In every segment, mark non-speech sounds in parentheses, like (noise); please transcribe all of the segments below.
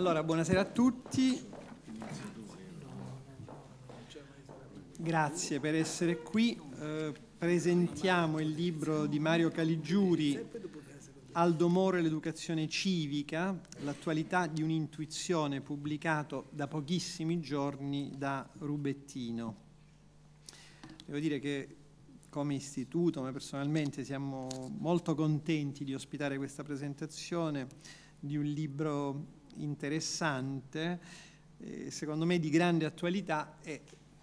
Allora, buonasera a tutti. Grazie per essere qui. Eh, presentiamo il libro di Mario Caligiuri, Aldo Moro l'educazione civica, l'attualità di un'intuizione, pubblicato da pochissimi giorni da Rubettino. Devo dire che come istituto, ma personalmente siamo molto contenti di ospitare questa presentazione di un libro interessante, eh, secondo me di grande attualità e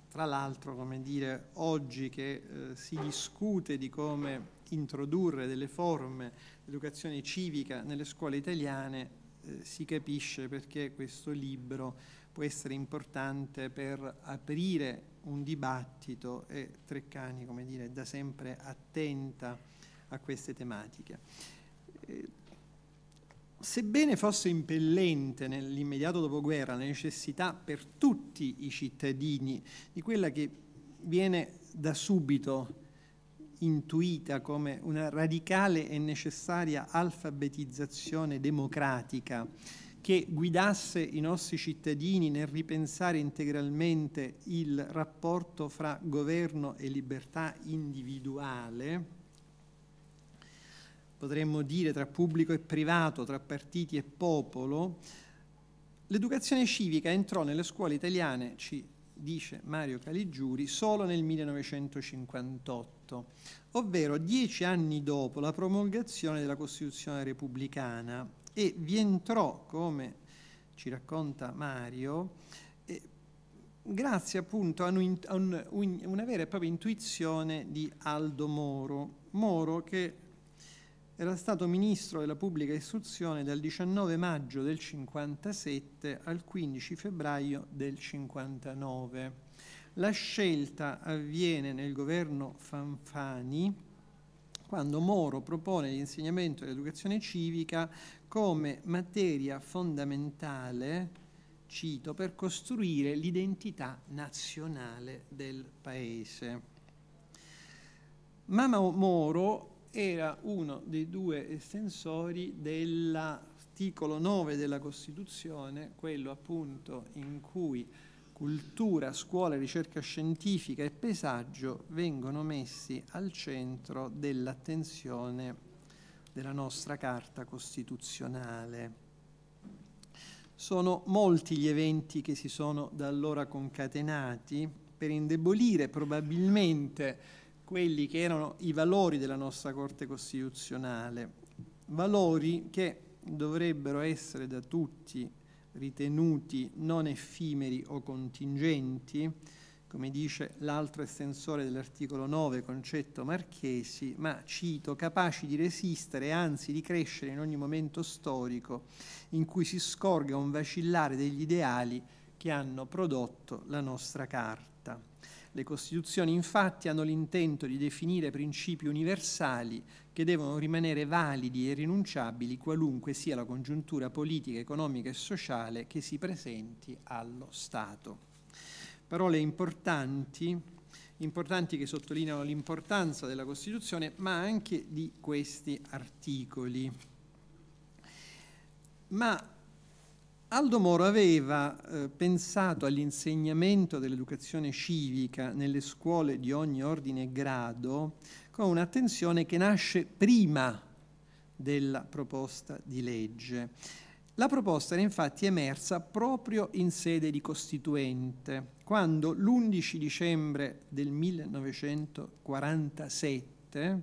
tra l'altro, come dire, oggi che eh, si discute di come introdurre delle forme di educazione civica nelle scuole italiane, eh, si capisce perché questo libro può essere importante per aprire un dibattito e Treccani, come dire, è da sempre attenta a queste tematiche. Eh, sebbene fosse impellente nell'immediato dopoguerra la necessità per tutti i cittadini di quella che viene da subito intuita come una radicale e necessaria alfabetizzazione democratica che guidasse i nostri cittadini nel ripensare integralmente il rapporto fra governo e libertà individuale, potremmo dire tra pubblico e privato, tra partiti e popolo, l'educazione civica entrò nelle scuole italiane, ci dice Mario Caligiuri, solo nel 1958, ovvero dieci anni dopo la promulgazione della Costituzione repubblicana e vi entrò, come ci racconta Mario, grazie appunto a, un, a un, una vera e propria intuizione di Aldo Moro, Moro che era stato ministro della pubblica istruzione dal 19 maggio del 57 al 15 febbraio del 59. La scelta avviene nel governo Fanfani quando Moro propone l'insegnamento dell'educazione civica come materia fondamentale, cito, per costruire l'identità nazionale del Paese. Mama Moro era uno dei due estensori dell'articolo 9 della Costituzione, quello appunto in cui cultura, scuola, ricerca scientifica e paesaggio vengono messi al centro dell'attenzione della nostra Carta Costituzionale. Sono molti gli eventi che si sono da allora concatenati per indebolire probabilmente quelli che erano i valori della nostra Corte Costituzionale, valori che dovrebbero essere da tutti ritenuti non effimeri o contingenti, come dice l'altro estensore dell'articolo 9, concetto Marchesi, ma cito, capaci di resistere anzi di crescere in ogni momento storico in cui si scorga un vacillare degli ideali che hanno prodotto la nostra carta. Le Costituzioni infatti hanno l'intento di definire principi universali che devono rimanere validi e rinunciabili qualunque sia la congiuntura politica, economica e sociale che si presenti allo Stato. Parole importanti, importanti che sottolineano l'importanza della Costituzione, ma anche di questi articoli. Ma Aldo Moro aveva eh, pensato all'insegnamento dell'educazione civica nelle scuole di ogni ordine e grado con un'attenzione che nasce prima della proposta di legge. La proposta era infatti emersa proprio in sede di Costituente, quando l'11 dicembre del 1947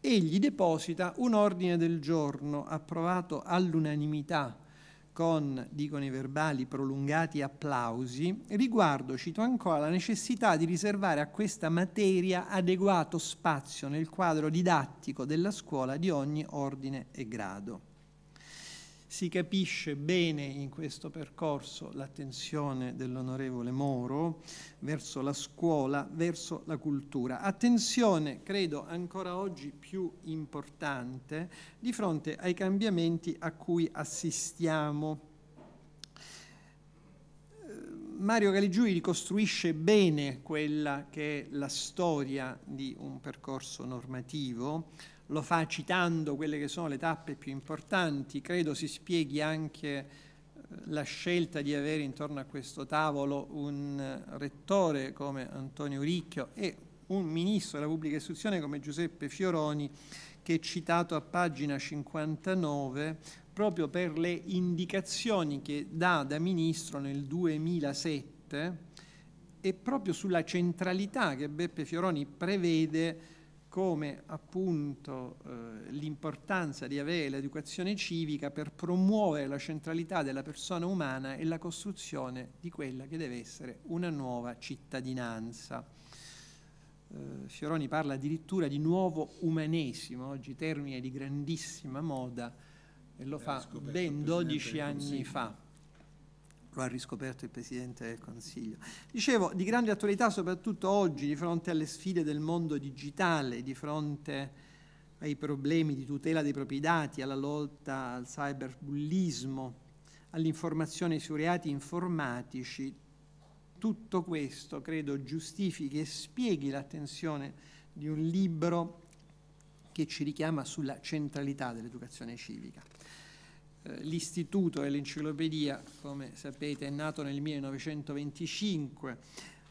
egli deposita un ordine del giorno approvato all'unanimità con, dicono i verbali, prolungati applausi, riguardo, cito ancora, la necessità di riservare a questa materia adeguato spazio nel quadro didattico della scuola di ogni ordine e grado. Si capisce bene in questo percorso l'attenzione dell'onorevole Moro verso la scuola, verso la cultura. Attenzione, credo, ancora oggi più importante di fronte ai cambiamenti a cui assistiamo. Eh, Mario Caligiuri ricostruisce bene quella che è la storia di un percorso normativo, lo fa citando quelle che sono le tappe più importanti, credo si spieghi anche eh, la scelta di avere intorno a questo tavolo un eh, rettore come Antonio Ricchio e un ministro della pubblica istruzione come Giuseppe Fioroni che è citato a pagina 59 proprio per le indicazioni che dà da ministro nel 2007 e proprio sulla centralità che Beppe Fioroni prevede come appunto eh, l'importanza di avere l'educazione civica per promuovere la centralità della persona umana e la costruzione di quella che deve essere una nuova cittadinanza. Eh, Fioroni parla addirittura di nuovo umanesimo, oggi termine di grandissima moda, e lo Era eh, fa ben 12 anni fa lo ha riscoperto il Presidente del Consiglio. Dicevo, di grande attualità soprattutto oggi, di fronte alle sfide del mondo digitale, di fronte ai problemi di tutela dei propri dati, alla lotta al cyberbullismo, all'informazione sui reati informatici, tutto questo credo giustifichi e spieghi l'attenzione di un libro che ci richiama sulla centralità dell'educazione civica. Eh, l'istituto dell'Enciclopedia, come sapete, è nato nel 1925.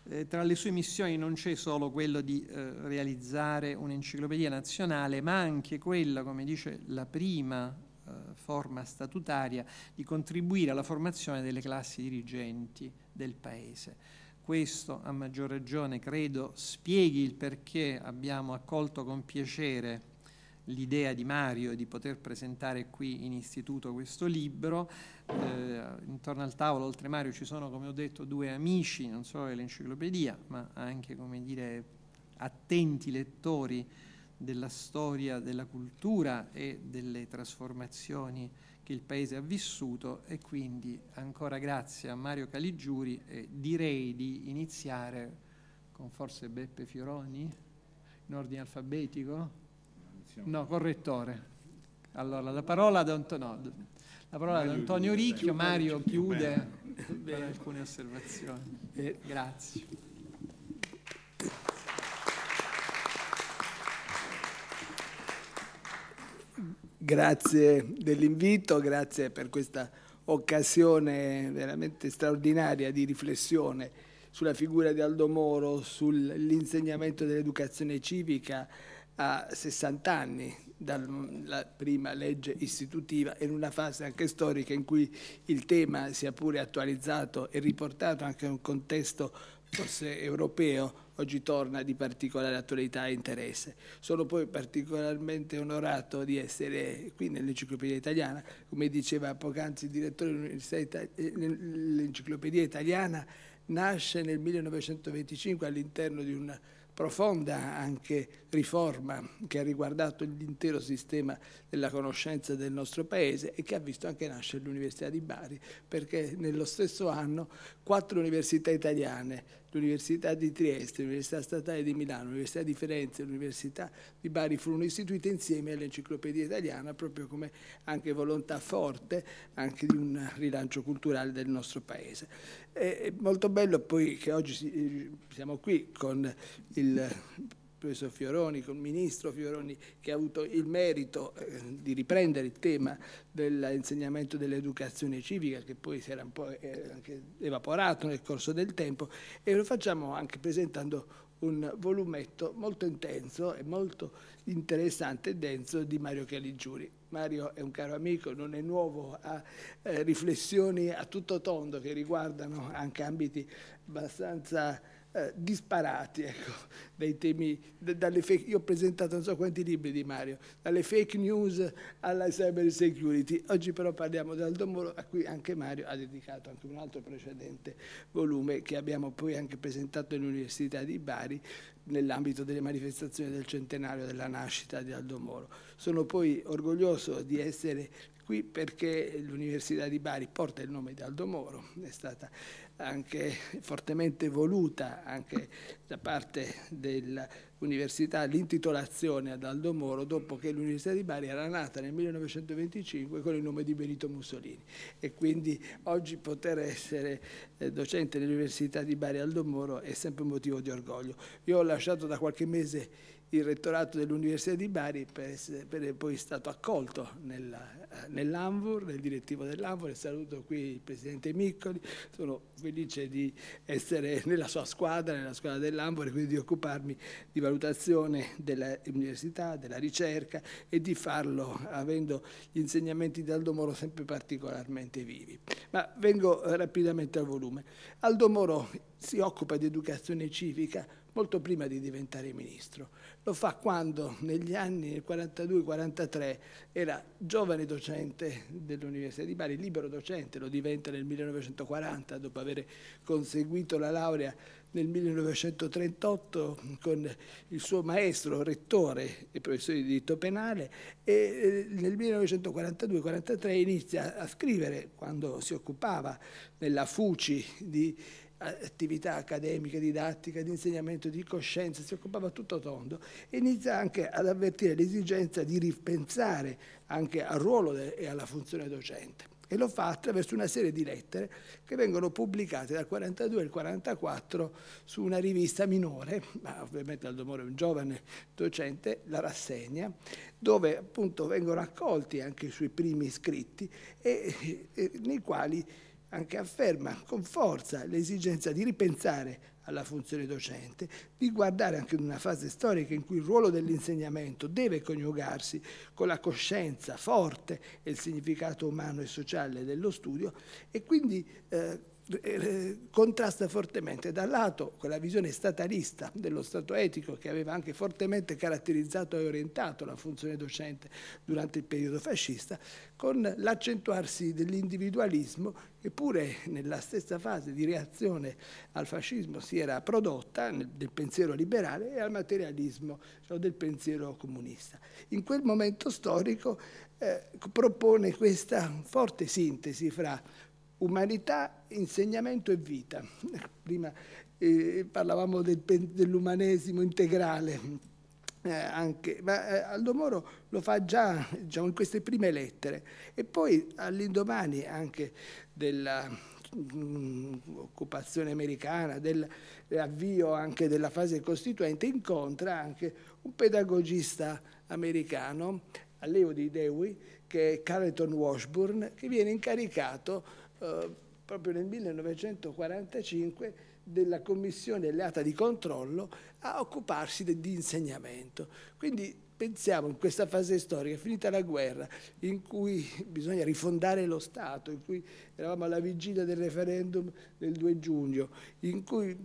Eh, tra le sue missioni non c'è solo quello di eh, realizzare un'enciclopedia nazionale, ma anche quella, come dice la prima eh, forma statutaria, di contribuire alla formazione delle classi dirigenti del Paese. Questo a maggior ragione credo spieghi il perché abbiamo accolto con piacere l'idea di Mario di poter presentare qui in istituto questo libro. Eh, intorno al tavolo, oltre Mario, ci sono, come ho detto, due amici, non solo dell'enciclopedia, ma anche, come dire, attenti lettori della storia, della cultura e delle trasformazioni che il Paese ha vissuto e quindi ancora grazie a Mario Caligiuri e direi di iniziare con forse Beppe Fioroni in ordine alfabetico. Siamo no, correttore. Allora, la parola ad, Anto... no, la parola ad Antonio Ricchio, Mario chiude per alcune osservazioni. Eh. grazie. Grazie dell'invito, grazie per questa occasione veramente straordinaria di riflessione sulla figura di Aldo Moro, sull'insegnamento dell'educazione civica a 60 anni dalla prima legge istitutiva in una fase anche storica in cui il tema sia pure attualizzato e riportato anche in un contesto forse europeo, oggi torna di particolare attualità e interesse. Sono poi particolarmente onorato di essere qui nell'Enciclopedia Italiana, come diceva poc'anzi il direttore dell'Enciclopedia Italiana, nasce nel 1925 all'interno di un profonda anche riforma che ha riguardato l'intero sistema della conoscenza del nostro Paese e che ha visto anche nascere l'Università di Bari, perché nello stesso anno quattro università italiane l'Università di Trieste, l'Università Statale di Milano, l'Università di Firenze, l'Università di Bari furono istituite insieme all'Enciclopedia Italiana proprio come anche volontà forte anche di un rilancio culturale del nostro Paese. È molto bello poi che oggi eh, siamo qui con il professor Fioroni, con il ministro Fioroni, che ha avuto il merito eh, di riprendere il tema dell'insegnamento dell'educazione civica, che poi si era un po' eh, evaporato nel corso del tempo, e lo facciamo anche presentando un volumetto molto intenso e molto interessante e denso di Mario Caligiuri. Mario è un caro amico, non è nuovo, a eh, riflessioni a tutto tondo che riguardano anche ambiti abbastanza eh, disparati, ecco, (laughs) dai temi, dalle fake, io ho presentato non so quanti libri di Mario, dalle fake news alla cyber security, oggi però parliamo di Aldo Moro a cui anche Mario ha dedicato anche un altro precedente volume che abbiamo poi anche presentato all'Università di Bari nell'ambito delle manifestazioni del centenario della nascita di Aldo Moro. Sono poi orgoglioso di essere qui perché l'Università di Bari porta il nome di Aldo Moro, è stata anche fortemente voluta anche da parte dell'università l'intitolazione ad Aldo Moro dopo che l'Università di Bari era nata nel 1925 con il nome di Benito Mussolini e quindi oggi poter essere eh, docente dell'Università di Bari Aldo Moro è sempre un motivo di orgoglio. Io ho lasciato da qualche mese il rettorato dell'Università di Bari per essere, per essere poi stato accolto eh, nell'Anvur, nel direttivo dell'Anvur. Saluto qui il presidente Miccoli, sono felice di essere (laughs) nella sua squadra, nella squadra dell'Anvur e quindi di occuparmi di valutazione dell'università, della ricerca e di farlo avendo gli insegnamenti di Aldo Moro sempre particolarmente vivi. Ma vengo eh, rapidamente al volume. Aldo Moro si occupa di educazione civica molto prima di diventare ministro lo fa quando negli anni 42-43 era giovane docente dell'Università di Bari, libero docente, lo diventa nel 1940 dopo aver conseguito la laurea nel 1938 con il suo maestro, rettore e professore di diritto penale e eh, nel 1942-43 inizia a scrivere quando si occupava nella Fuci di attività accademica, didattica, di insegnamento di coscienza, si occupava tutto tondo e inizia anche ad avvertire l'esigenza di ripensare anche al ruolo e alla funzione docente. E lo fa attraverso una serie di lettere che vengono pubblicate dal 42 al 44 su una rivista minore, ma ovviamente Aldo Moro è un giovane docente, la rassegna, dove appunto vengono accolti anche i suoi primi scritti e, e nei quali anche afferma con forza l'esigenza di ripensare alla funzione docente, di guardare anche in una fase storica in cui il ruolo dell'insegnamento deve coniugarsi con la coscienza forte e il significato umano e sociale dello studio e quindi eh, eh, contrasta fortemente da un lato quella visione statalista dello Stato etico che aveva anche fortemente caratterizzato e orientato la funzione docente durante il periodo fascista, con l'accentuarsi dell'individualismo che pure nella stessa fase di reazione al fascismo si era prodotta del pensiero liberale e al materialismo cioè del pensiero comunista. In quel momento storico eh, propone questa forte sintesi fra umanità, insegnamento e vita. (laughs) Prima eh, parlavamo del, dell'umanesimo integrale. Eh, anche, ma eh, Aldo Moro lo fa già diciamo, in queste prime lettere e poi all'indomani anche della mm, occupazione americana, dell'avvio anche della fase costituente, incontra anche un pedagogista americano, allievo di Dewey, che è Carleton Washburn, che viene incaricato eh, proprio nel 1945 della commissione alleata di controllo a occuparsi di insegnamento. Quindi pensiamo in questa fase storica, finita la guerra, in cui bisogna rifondare lo Stato, in cui eravamo alla vigilia del referendum del 2 giugno, in cui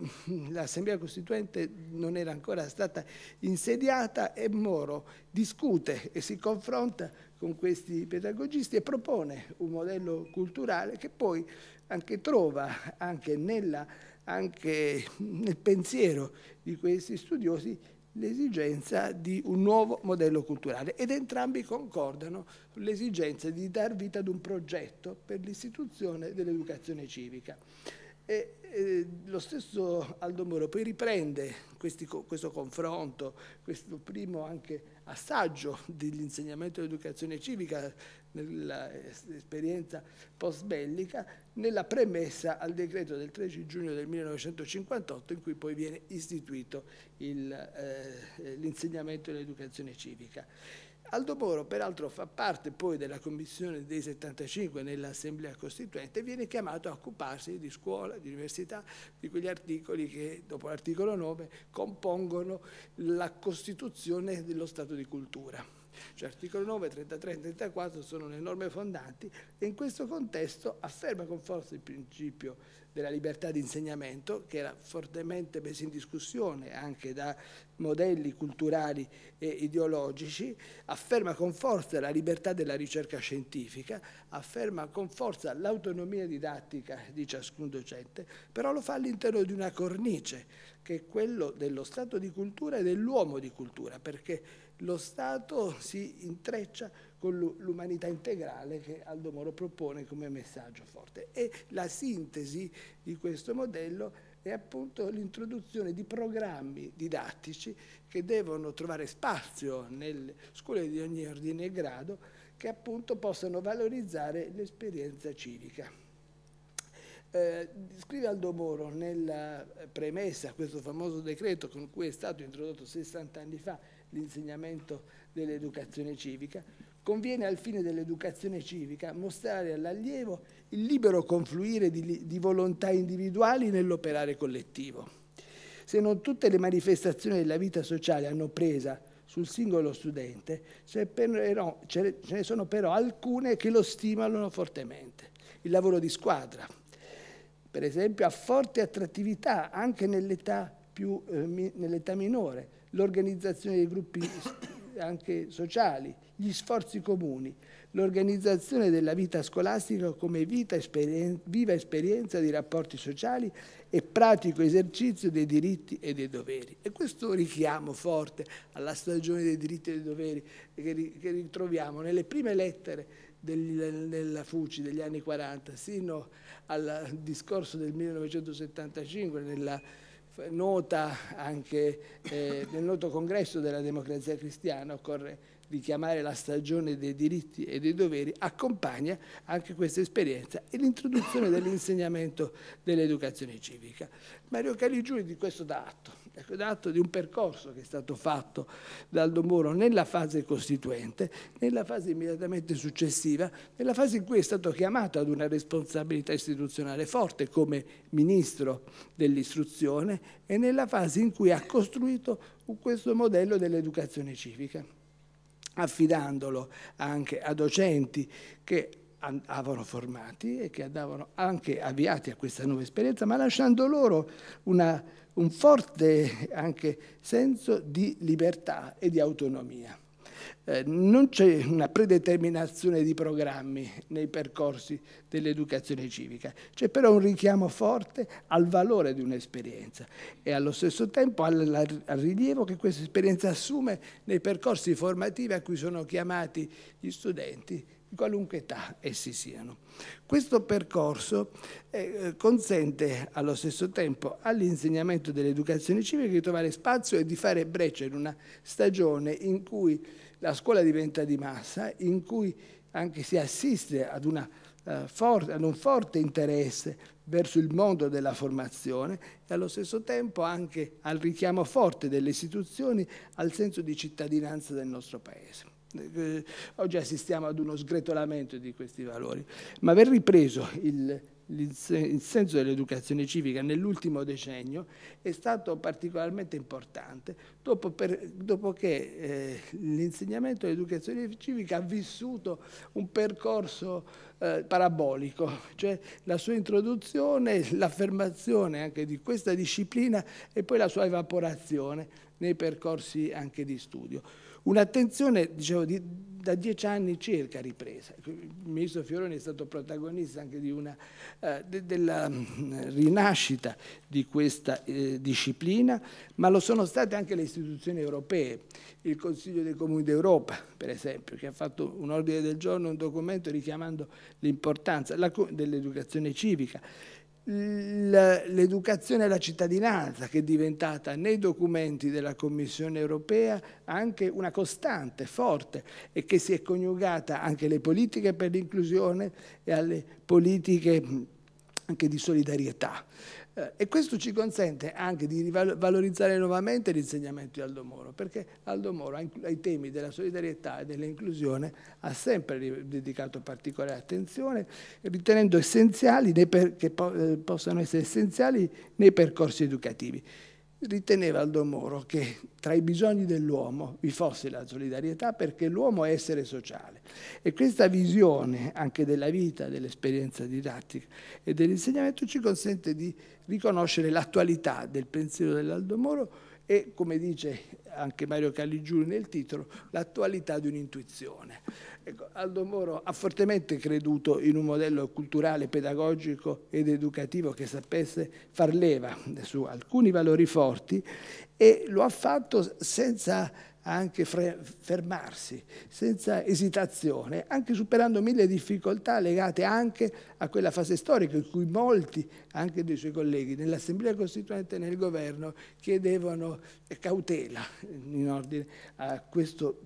l'Assemblea Costituente non era ancora stata insediata e Moro discute e si confronta con questi pedagogisti e propone un modello culturale che poi anche trova anche, nella, anche nel pensiero di questi studiosi l'esigenza di un nuovo modello culturale ed entrambi concordano l'esigenza di dar vita ad un progetto per l'istituzione dell'educazione civica. E, eh, lo stesso Aldo Moro poi riprende questi, questo confronto, questo primo anche assaggio dell'insegnamento dell'educazione civica nell'esperienza eh, post-bellica, nella premessa al decreto del 13 giugno del 1958 in cui poi viene istituito eh, eh, l'insegnamento eh, l'educazione civica. Aldo Moro peraltro fa parte poi della commissione dei 75 nell'Assemblea Costituente e viene chiamato a occuparsi di scuola, di università, di quegli articoli che dopo l'articolo 9 compongono la Costituzione dello Stato di Cultura. Cioè articolo 9, 33 e 34 sono le norme fondanti e in questo contesto afferma con forza il principio della libertà di insegnamento, che era fortemente messa in discussione anche da modelli culturali e ideologici, afferma con forza la libertà della ricerca scientifica, afferma con forza l'autonomia didattica di ciascun docente, però lo fa all'interno di una cornice che è quello dello Stato di cultura e dell'uomo di cultura, perché lo Stato si intreccia con l'umanità integrale che Aldo Moro propone come messaggio forte. E la sintesi di questo modello è appunto l'introduzione di programmi didattici che devono trovare spazio nelle scuole di ogni ordine e grado che appunto possano valorizzare l'esperienza civica. Eh, scrive Aldo Moro nella premessa a questo famoso decreto con cui è stato introdotto 60 anni fa l'insegnamento dell'educazione civica, Conviene al fine dell'educazione civica mostrare all'allievo il libero confluire di, di volontà individuali nell'operare collettivo. Se non tutte le manifestazioni della vita sociale hanno presa sul singolo studente, ce ne sono però alcune che lo stimolano fortemente. Il lavoro di squadra, per esempio, ha forte attrattività anche nell'età, più, eh, nell'età minore, l'organizzazione dei gruppi anche sociali, gli sforzi comuni, l'organizzazione della vita scolastica come vita, esperien viva esperienza di rapporti sociali e pratico esercizio dei diritti e dei doveri. E questo richiamo forte alla stagione dei diritti e dei doveri che, ri che ritroviamo nelle prime lettere della FUCI degli anni 40 sino al discorso del 1975 nella nota anche eh, nel noto congresso della democrazia cristiana, occorre richiamare la stagione dei diritti e dei doveri, accompagna anche questa esperienza e l'introduzione dell'insegnamento dell'educazione civica. Mario Caligiuri di questo dà atto è dato di un percorso che è stato fatto da Aldo Moro nella fase costituente, nella fase immediatamente successiva, nella fase in cui è stato chiamato ad una responsabilità istituzionale forte come ministro dell'istruzione e nella fase in cui ha costruito questo modello dell'educazione civica, affidandolo anche a docenti che andavano formati e che andavano anche avviati a questa nuova esperienza, ma lasciando loro una un forte anche senso di libertà e di autonomia. Eh, non c'è una predeterminazione di programmi nei percorsi dell'educazione civica, c'è però un richiamo forte al valore di un'esperienza e allo stesso tempo al, al rilievo che questa esperienza assume nei percorsi formativi a cui sono chiamati gli studenti di qualunque età essi siano. Questo percorso eh, consente allo stesso tempo all'insegnamento dell'educazione civica di trovare spazio e di fare breccia in una stagione in cui la scuola diventa di massa, in cui anche si assiste ad, una, eh, for- ad un forte interesse verso il mondo della formazione e allo stesso tempo anche al richiamo forte delle istituzioni al senso di cittadinanza del nostro Paese. Eh, oggi assistiamo ad uno sgretolamento di questi valori, ma aver ripreso il, il senso dell'educazione civica nell'ultimo decennio è stato particolarmente importante dopo, per, dopo che eh, l'insegnamento dell'educazione civica ha vissuto un percorso eh, parabolico, cioè la sua introduzione, l'affermazione anche di questa disciplina e poi la sua evaporazione nei percorsi anche di studio. Un'attenzione, dicevo, di, da dieci anni circa ripresa. Il ministro Fioroni è stato protagonista anche una, eh, de, della mm, rinascita di questa eh, disciplina, ma lo sono state anche le istituzioni europee, il Consiglio dei Comuni d'Europa, per esempio, che ha fatto un ordine del giorno, un documento richiamando l'importanza dell'educazione civica l'educazione alla cittadinanza che è diventata nei documenti della Commissione europea anche una costante forte e che si è coniugata anche alle politiche per l'inclusione e alle politiche anche di solidarietà. Eh, e questo ci consente anche di valorizzare nuovamente l'insegnamento di Aldo Moro, perché Aldo Moro ai temi della solidarietà e dell'inclusione ha sempre dedicato particolare attenzione, ritenendo essenziali, che eh, possano essere essenziali nei percorsi educativi riteneva Aldo Moro che tra i bisogni dell'uomo vi fosse la solidarietà perché l'uomo è essere sociale e questa visione anche della vita, dell'esperienza didattica e dell'insegnamento ci consente di riconoscere l'attualità del pensiero dell'Aldo Moro e, come dice anche Mario Caligiuri nel titolo, l'attualità di un'intuizione. Ecco, Aldo Moro ha fortemente creduto in un modello culturale, pedagogico ed educativo che sapesse far leva su alcuni valori forti e lo ha fatto senza anche fermarsi senza esitazione, anche superando mille difficoltà legate anche a quella fase storica in cui molti, anche dei suoi colleghi, nell'Assemblea Costituente e nel Governo chiedevano cautela in ordine a questo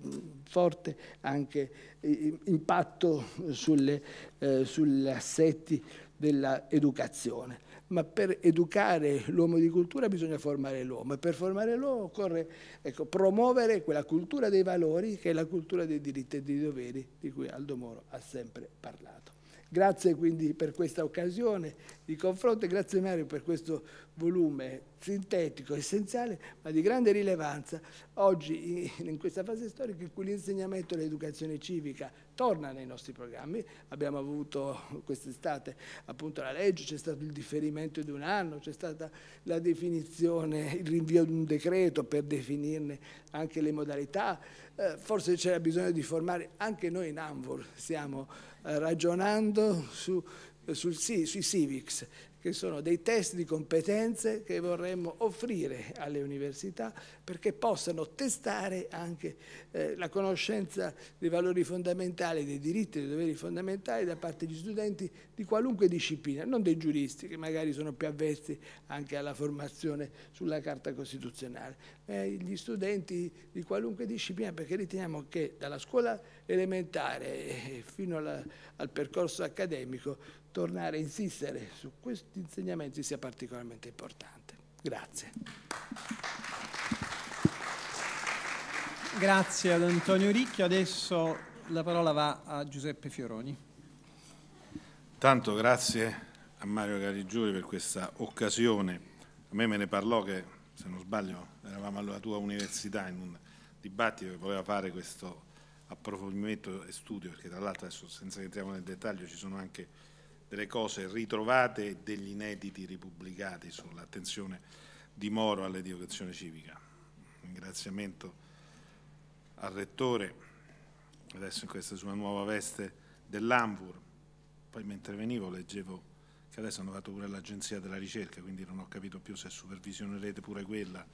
forte anche impatto sulle, eh, sugli assetti dell'educazione ma per educare l'uomo di cultura bisogna formare l'uomo e per formare l'uomo occorre ecco, promuovere quella cultura dei valori che è la cultura dei diritti e dei doveri di cui Aldo Moro ha sempre parlato. Grazie quindi per questa occasione di confronto e grazie Mario per questo volume sintetico, essenziale, ma di grande rilevanza oggi in questa fase storica in cui l'insegnamento e l'educazione civica torna nei nostri programmi. Abbiamo avuto quest'estate appunto la legge, c'è stato il differimento di un anno, c'è stata la definizione, il rinvio di un decreto per definirne anche le modalità. Eh, forse c'era bisogno di formare, anche noi in Anvor siamo ragionando su, sul, sui civics che sono dei test di competenze che vorremmo offrire alle università perché possano testare anche eh, la conoscenza dei valori fondamentali, dei diritti e dei doveri fondamentali da parte degli studenti di qualunque disciplina, non dei giuristi che magari sono più avvezzi anche alla formazione sulla Carta Costituzionale, ma eh, gli studenti di qualunque disciplina perché riteniamo che dalla scuola elementare fino alla, al percorso accademico tornare a insistere su questi insegnamenti sia particolarmente importante. Grazie. Grazie ad Antonio Ricchio. Adesso la parola va a Giuseppe Fioroni. Tanto grazie a Mario Carigiuri per questa occasione. A me me ne parlò che, se non sbaglio, eravamo alla tua università in un dibattito che voleva fare questo approfondimento e studio, perché tra l'altro adesso senza che entriamo nel dettaglio ci sono anche delle cose ritrovate e degli inediti ripubblicati sull'attenzione di Moro all'educazione civica. Un Ringraziamento al Rettore, adesso in questa sua nuova veste dell'Anvur, poi mentre venivo leggevo che adesso hanno fatto pure l'Agenzia della Ricerca, quindi non ho capito più se supervisionerete pure quella,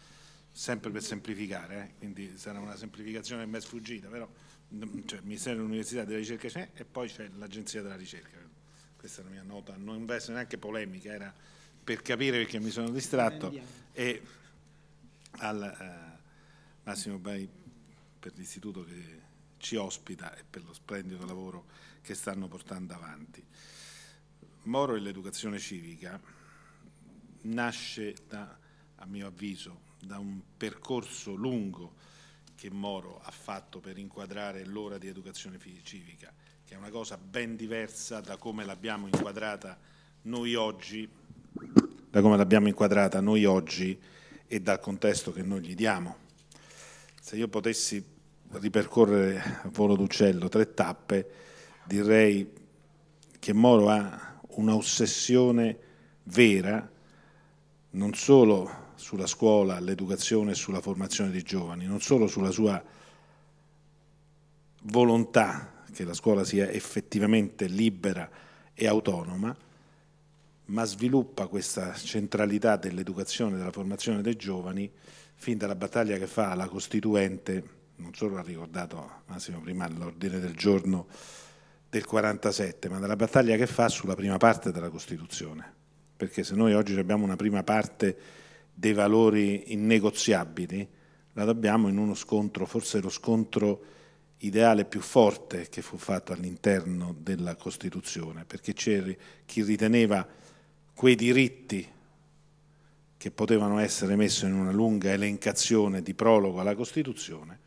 sempre per semplificare, eh? quindi sarà una semplificazione che mi è sfuggita, però mm, cioè, il Ministero dell'Università della Ricerca c'è e poi c'è l'Agenzia della Ricerca, questa è la mia nota, non investo neanche polemica, era per capire perché mi sono distratto e al uh, Massimo Bai per l'istituto che ci ospita e per lo splendido lavoro che stanno portando avanti. Moro e l'educazione civica nasce da, a mio avviso da un percorso lungo che Moro ha fatto per inquadrare l'ora di educazione civica è una cosa ben diversa da come l'abbiamo inquadrata noi oggi, da come l'abbiamo inquadrata noi oggi e dal contesto che noi gli diamo. Se io potessi ripercorrere a volo d'uccello tre tappe, direi che Moro ha un'ossessione vera non solo sulla scuola, l'educazione e sulla formazione dei giovani, non solo sulla sua volontà che la scuola sia effettivamente libera e autonoma, ma sviluppa questa centralità dell'educazione e della formazione dei giovani fin dalla battaglia che fa la Costituente, non solo ha ricordato Massimo prima l'ordine del giorno del 47, ma dalla battaglia che fa sulla prima parte della Costituzione, perché se noi oggi abbiamo una prima parte dei valori innegoziabili, la dobbiamo in uno scontro, forse lo scontro ideale più forte che fu fatto all'interno della Costituzione, perché c'era chi riteneva quei diritti che potevano essere messi in una lunga elencazione di prologo alla Costituzione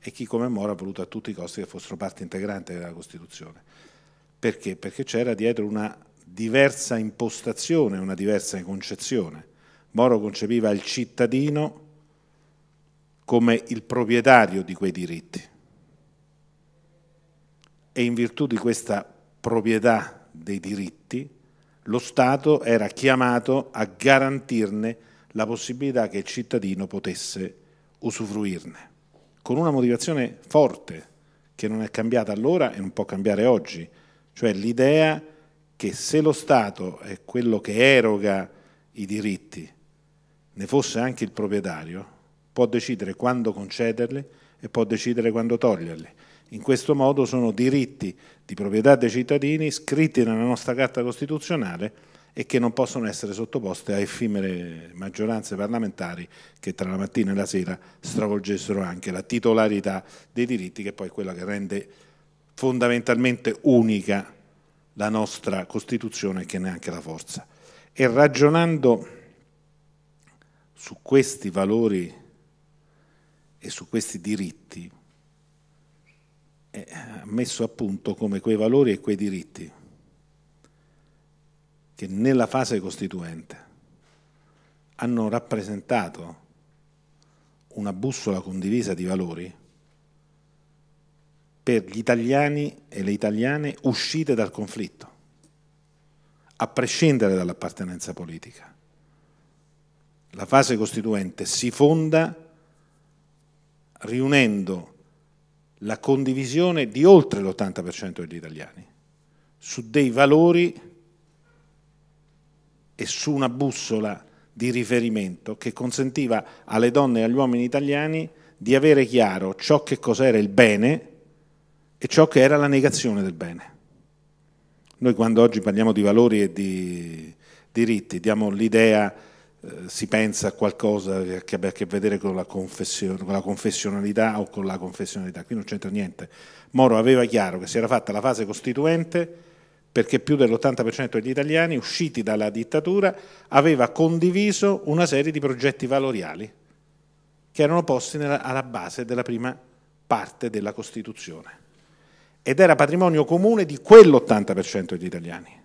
e chi come Moro ha voluto a tutti i costi che fossero parte integrante della Costituzione. Perché? Perché c'era dietro una diversa impostazione, una diversa concezione. Moro concepiva il cittadino come il proprietario di quei diritti e in virtù di questa proprietà dei diritti lo Stato era chiamato a garantirne la possibilità che il cittadino potesse usufruirne, con una motivazione forte che non è cambiata allora e non può cambiare oggi, cioè l'idea che se lo Stato è quello che eroga i diritti, ne fosse anche il proprietario, può decidere quando concederli e può decidere quando toglierli. In questo modo sono diritti di proprietà dei cittadini scritti nella nostra Carta Costituzionale e che non possono essere sottoposte a effimere maggioranze parlamentari che tra la mattina e la sera stravolgessero anche la titolarità dei diritti, che è poi quella che rende fondamentalmente unica la nostra Costituzione e che neanche la forza. E ragionando su questi valori e su questi diritti, eh, messo a punto come quei valori e quei diritti che nella fase costituente hanno rappresentato una bussola condivisa di valori per gli italiani e le italiane uscite dal conflitto, a prescindere dall'appartenenza politica. La fase costituente si fonda riunendo la condivisione di oltre l'80% degli italiani su dei valori e su una bussola di riferimento che consentiva alle donne e agli uomini italiani di avere chiaro ciò che cos'era il bene e ciò che era la negazione del bene. Noi quando oggi parliamo di valori e di diritti diamo l'idea eh, si pensa a qualcosa che abbia a che vedere con la, con la confessionalità o con la confessionalità, qui non c'entra niente. Moro aveva chiaro che si era fatta la fase costituente perché più dell'80% degli italiani usciti dalla dittatura aveva condiviso una serie di progetti valoriali che erano posti nella, alla base della prima parte della Costituzione ed era patrimonio comune di quell'80% degli italiani.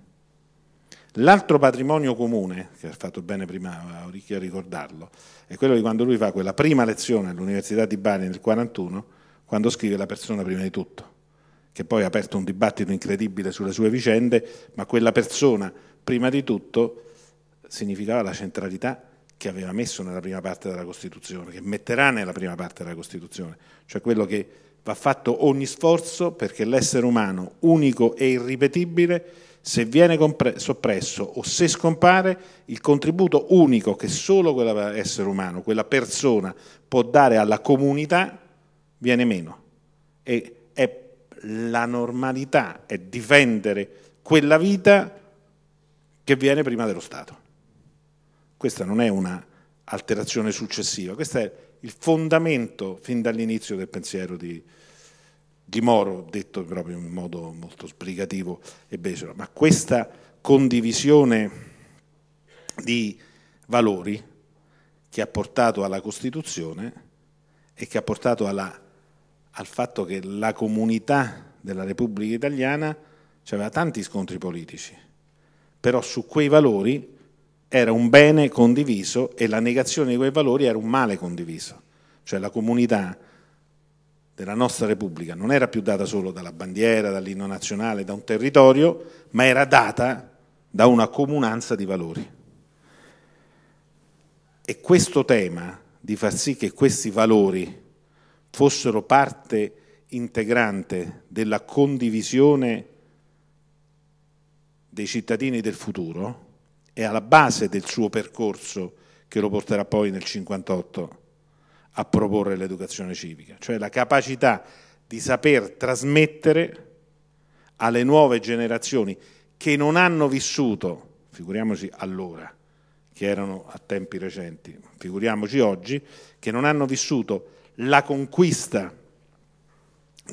L'altro patrimonio comune, che ha fatto bene prima Auricchio a ricordarlo, è quello di quando lui fa quella prima lezione all'Università di Bari nel 1941, quando scrive La persona prima di tutto, che poi ha aperto un dibattito incredibile sulle sue vicende, ma quella persona prima di tutto significava la centralità che aveva messo nella prima parte della Costituzione, che metterà nella prima parte della Costituzione, cioè quello che va fatto ogni sforzo perché l'essere umano unico e irripetibile se viene soppresso o se scompare, il contributo unico che solo quell'essere umano, quella persona può dare alla comunità, viene meno. E è la normalità, è difendere quella vita che viene prima dello Stato. Questa non è un'alterazione successiva, questo è il fondamento fin dall'inizio del pensiero di, di Moro, detto proprio in modo molto sbrigativo e becero, ma questa condivisione di valori che ha portato alla Costituzione e che ha portato alla, al fatto che la comunità della Repubblica Italiana aveva tanti scontri politici, però su quei valori era un bene condiviso e la negazione di quei valori era un male condiviso, cioè la comunità della nostra Repubblica non era più data solo dalla bandiera, dall'inno nazionale, da un territorio, ma era data da una comunanza di valori. E questo tema di far sì che questi valori fossero parte integrante della condivisione dei cittadini del futuro è alla base del suo percorso che lo porterà poi nel 58 a proporre l'educazione civica, cioè la capacità di saper trasmettere alle nuove generazioni che non hanno vissuto, figuriamoci allora, che erano a tempi recenti, figuriamoci oggi, che non hanno vissuto la conquista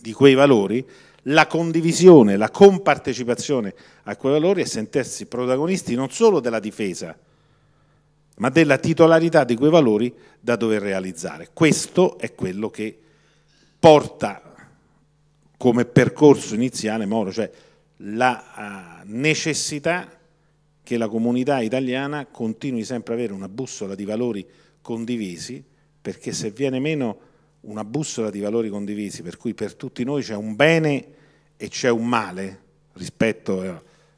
di quei valori, la condivisione, la compartecipazione a quei valori e sentirsi protagonisti non solo della difesa, ma della titolarità di quei valori da dover realizzare. Questo è quello che porta come percorso iniziale Moro, cioè la eh, necessità che la comunità italiana continui sempre ad avere una bussola di valori condivisi, perché se viene meno una bussola di valori condivisi, per cui per tutti noi c'è un bene e c'è un male rispetto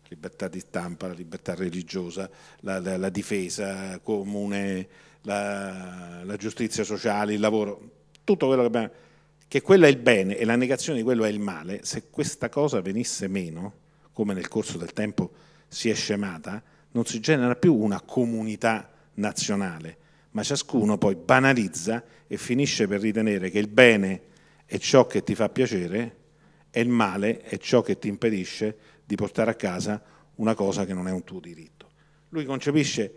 libertà di stampa, la libertà religiosa, la, la, la difesa comune, la, la, giustizia sociale, il lavoro, tutto quello che abbiamo, che quello è il bene e la negazione di quello è il male, se questa cosa venisse meno, come nel corso del tempo si è scemata, non si genera più una comunità nazionale, ma ciascuno poi banalizza e finisce per ritenere che il bene è ciò che ti fa piacere e il male è ciò che ti impedisce di portare a casa una cosa che non è un tuo diritto. Lui concepisce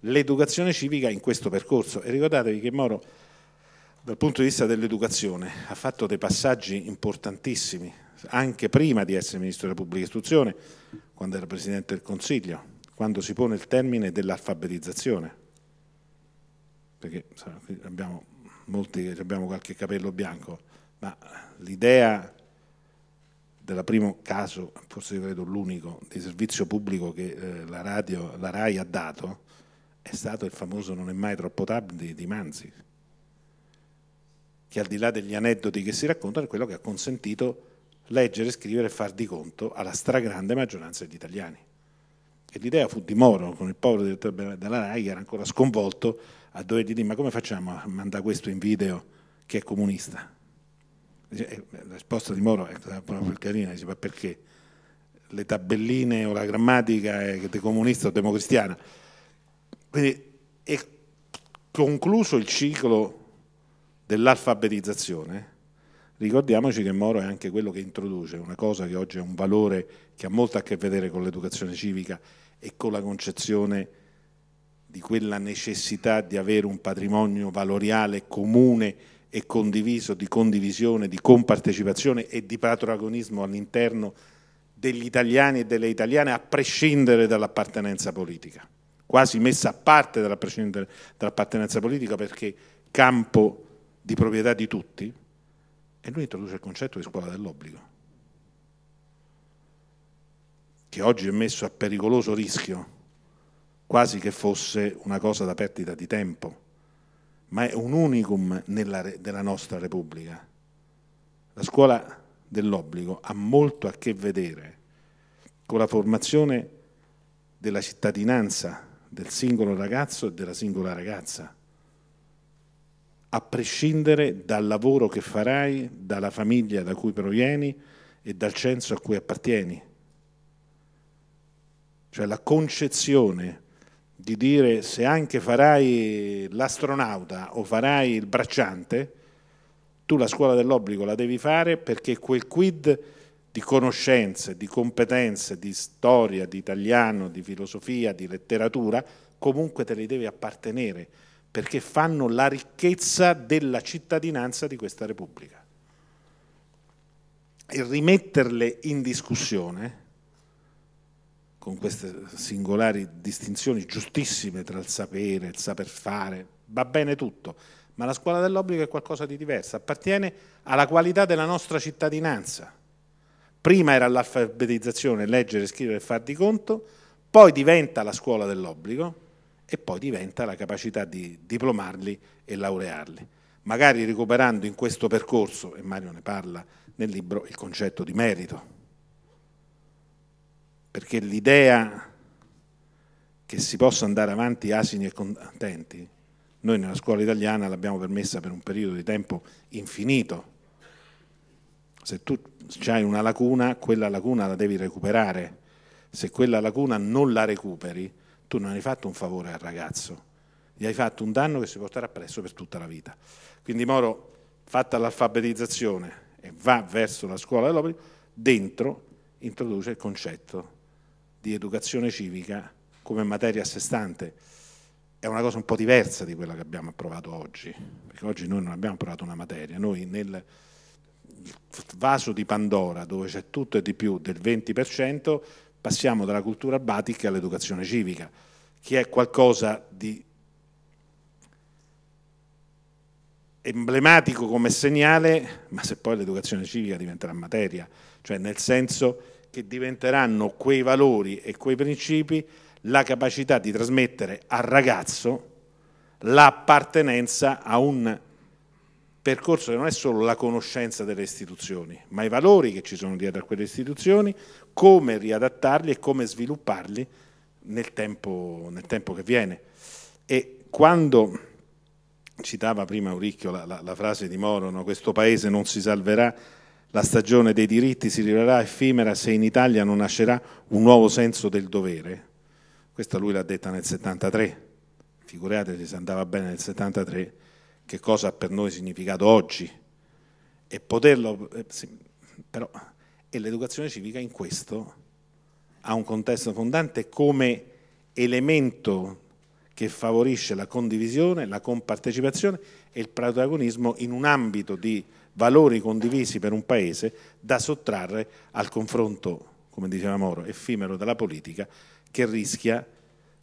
l'educazione civica in questo percorso e ricordatevi che Moro dal punto di vista dell'educazione ha fatto dei passaggi importantissimi anche prima di essere ministro della pubblica istruzione, quando era presidente del Consiglio, quando si pone il termine dell'alfabetizzazione, perché abbiamo molti abbiamo qualche capello bianco, ma l'idea della primo caso, forse credo l'unico, di servizio pubblico che eh, la, radio, la RAI ha dato, è stato il famoso Non è mai troppo tardi di Manzi, che al di là degli aneddoti che si raccontano è quello che ha consentito leggere, scrivere e far di conto alla stragrande maggioranza degli italiani. E l'idea fu di Moro, con il povero direttore della RAI, che era ancora sconvolto, a dover dire ma come facciamo a mandare questo in video che è comunista? Eh, la risposta di Moro è stata proprio carina, dice ma perché le tabelline o la grammatica è comunista o democristiana. Quindi è concluso il ciclo dell'alfabetizzazione, ricordiamoci che Moro è anche quello che introduce una cosa che oggi è un valore che ha molto a che vedere con l'educazione civica e con la concezione di quella necessità di avere un patrimonio valoriale comune e condiviso, di condivisione, di compartecipazione e di protagonismo all'interno degli italiani e delle italiane a prescindere dall'appartenenza politica, quasi messa a parte dall'appartenenza politica perché campo di proprietà di tutti, e lui introduce il concetto di scuola dell'obbligo, che oggi è messo a pericoloso rischio, quasi che fosse una cosa da perdita di tempo ma è un unicum nella, della nostra Repubblica. La scuola dell'obbligo ha molto a che vedere con la formazione della cittadinanza del singolo ragazzo e della singola ragazza, a prescindere dal lavoro che farai, dalla famiglia da cui provieni e dal censo a cui appartieni. Cioè la concezione di dire se anche farai l'astronauta o farai il bracciante, tu la scuola dell'obbligo la devi fare perché quel quid di conoscenze, di competenze, di storia, di italiano, di filosofia, di letteratura, comunque te le devi appartenere perché fanno la ricchezza della cittadinanza di questa Repubblica. E rimetterle in discussione con queste singolari distinzioni giustissime tra il sapere, il saper fare, va bene tutto, ma la scuola dell'obbligo è qualcosa di diverso, appartiene alla qualità della nostra cittadinanza. Prima era l'alfabetizzazione, leggere, scrivere e far di conto, poi diventa la scuola dell'obbligo e poi diventa la capacità di diplomarli e laurearli, magari recuperando in questo percorso, e Mario ne parla nel libro, il concetto di merito perché l'idea che si possa andare avanti asini e contenti, noi nella scuola italiana l'abbiamo permessa per un periodo di tempo infinito. Se tu hai una lacuna, quella lacuna la devi recuperare. Se quella lacuna non la recuperi, tu non hai fatto un favore al ragazzo, gli hai fatto un danno che si porterà presso per tutta la vita. Quindi Moro, fatta l'alfabetizzazione e va verso la scuola dell'obbligo, dentro introduce il concetto di educazione civica come materia a sé stante. È una cosa un po' diversa di quella che abbiamo approvato oggi, perché oggi noi non abbiamo approvato una materia, noi nel vaso di Pandora dove c'è tutto e di più del 20%, passiamo dalla cultura batica all'educazione civica, che è qualcosa di emblematico come segnale, ma se poi l'educazione civica diventerà materia, cioè nel senso che diventeranno quei valori e quei principi la capacità di trasmettere al ragazzo l'appartenenza a un percorso che non è solo la conoscenza delle istituzioni, ma i valori che ci sono dietro a quelle istituzioni, come riadattarli e come svilupparli nel tempo, nel tempo che viene. E quando citava prima Auricchio la, la, la frase di Moro, no, questo paese non si salverà la stagione dei diritti si rivelerà effimera se in Italia non nascerà un nuovo senso del dovere. Questa lui l'ha detta nel 73. Figuratevi se andava bene nel 73 che cosa ha per noi significato oggi. E poterlo eh, però e l'educazione civica in questo ha un contesto fondante come elemento che favorisce la condivisione, la compartecipazione e il protagonismo in un ambito di valori condivisi per un Paese da sottrarre al confronto, come diceva Moro, effimero della politica che rischia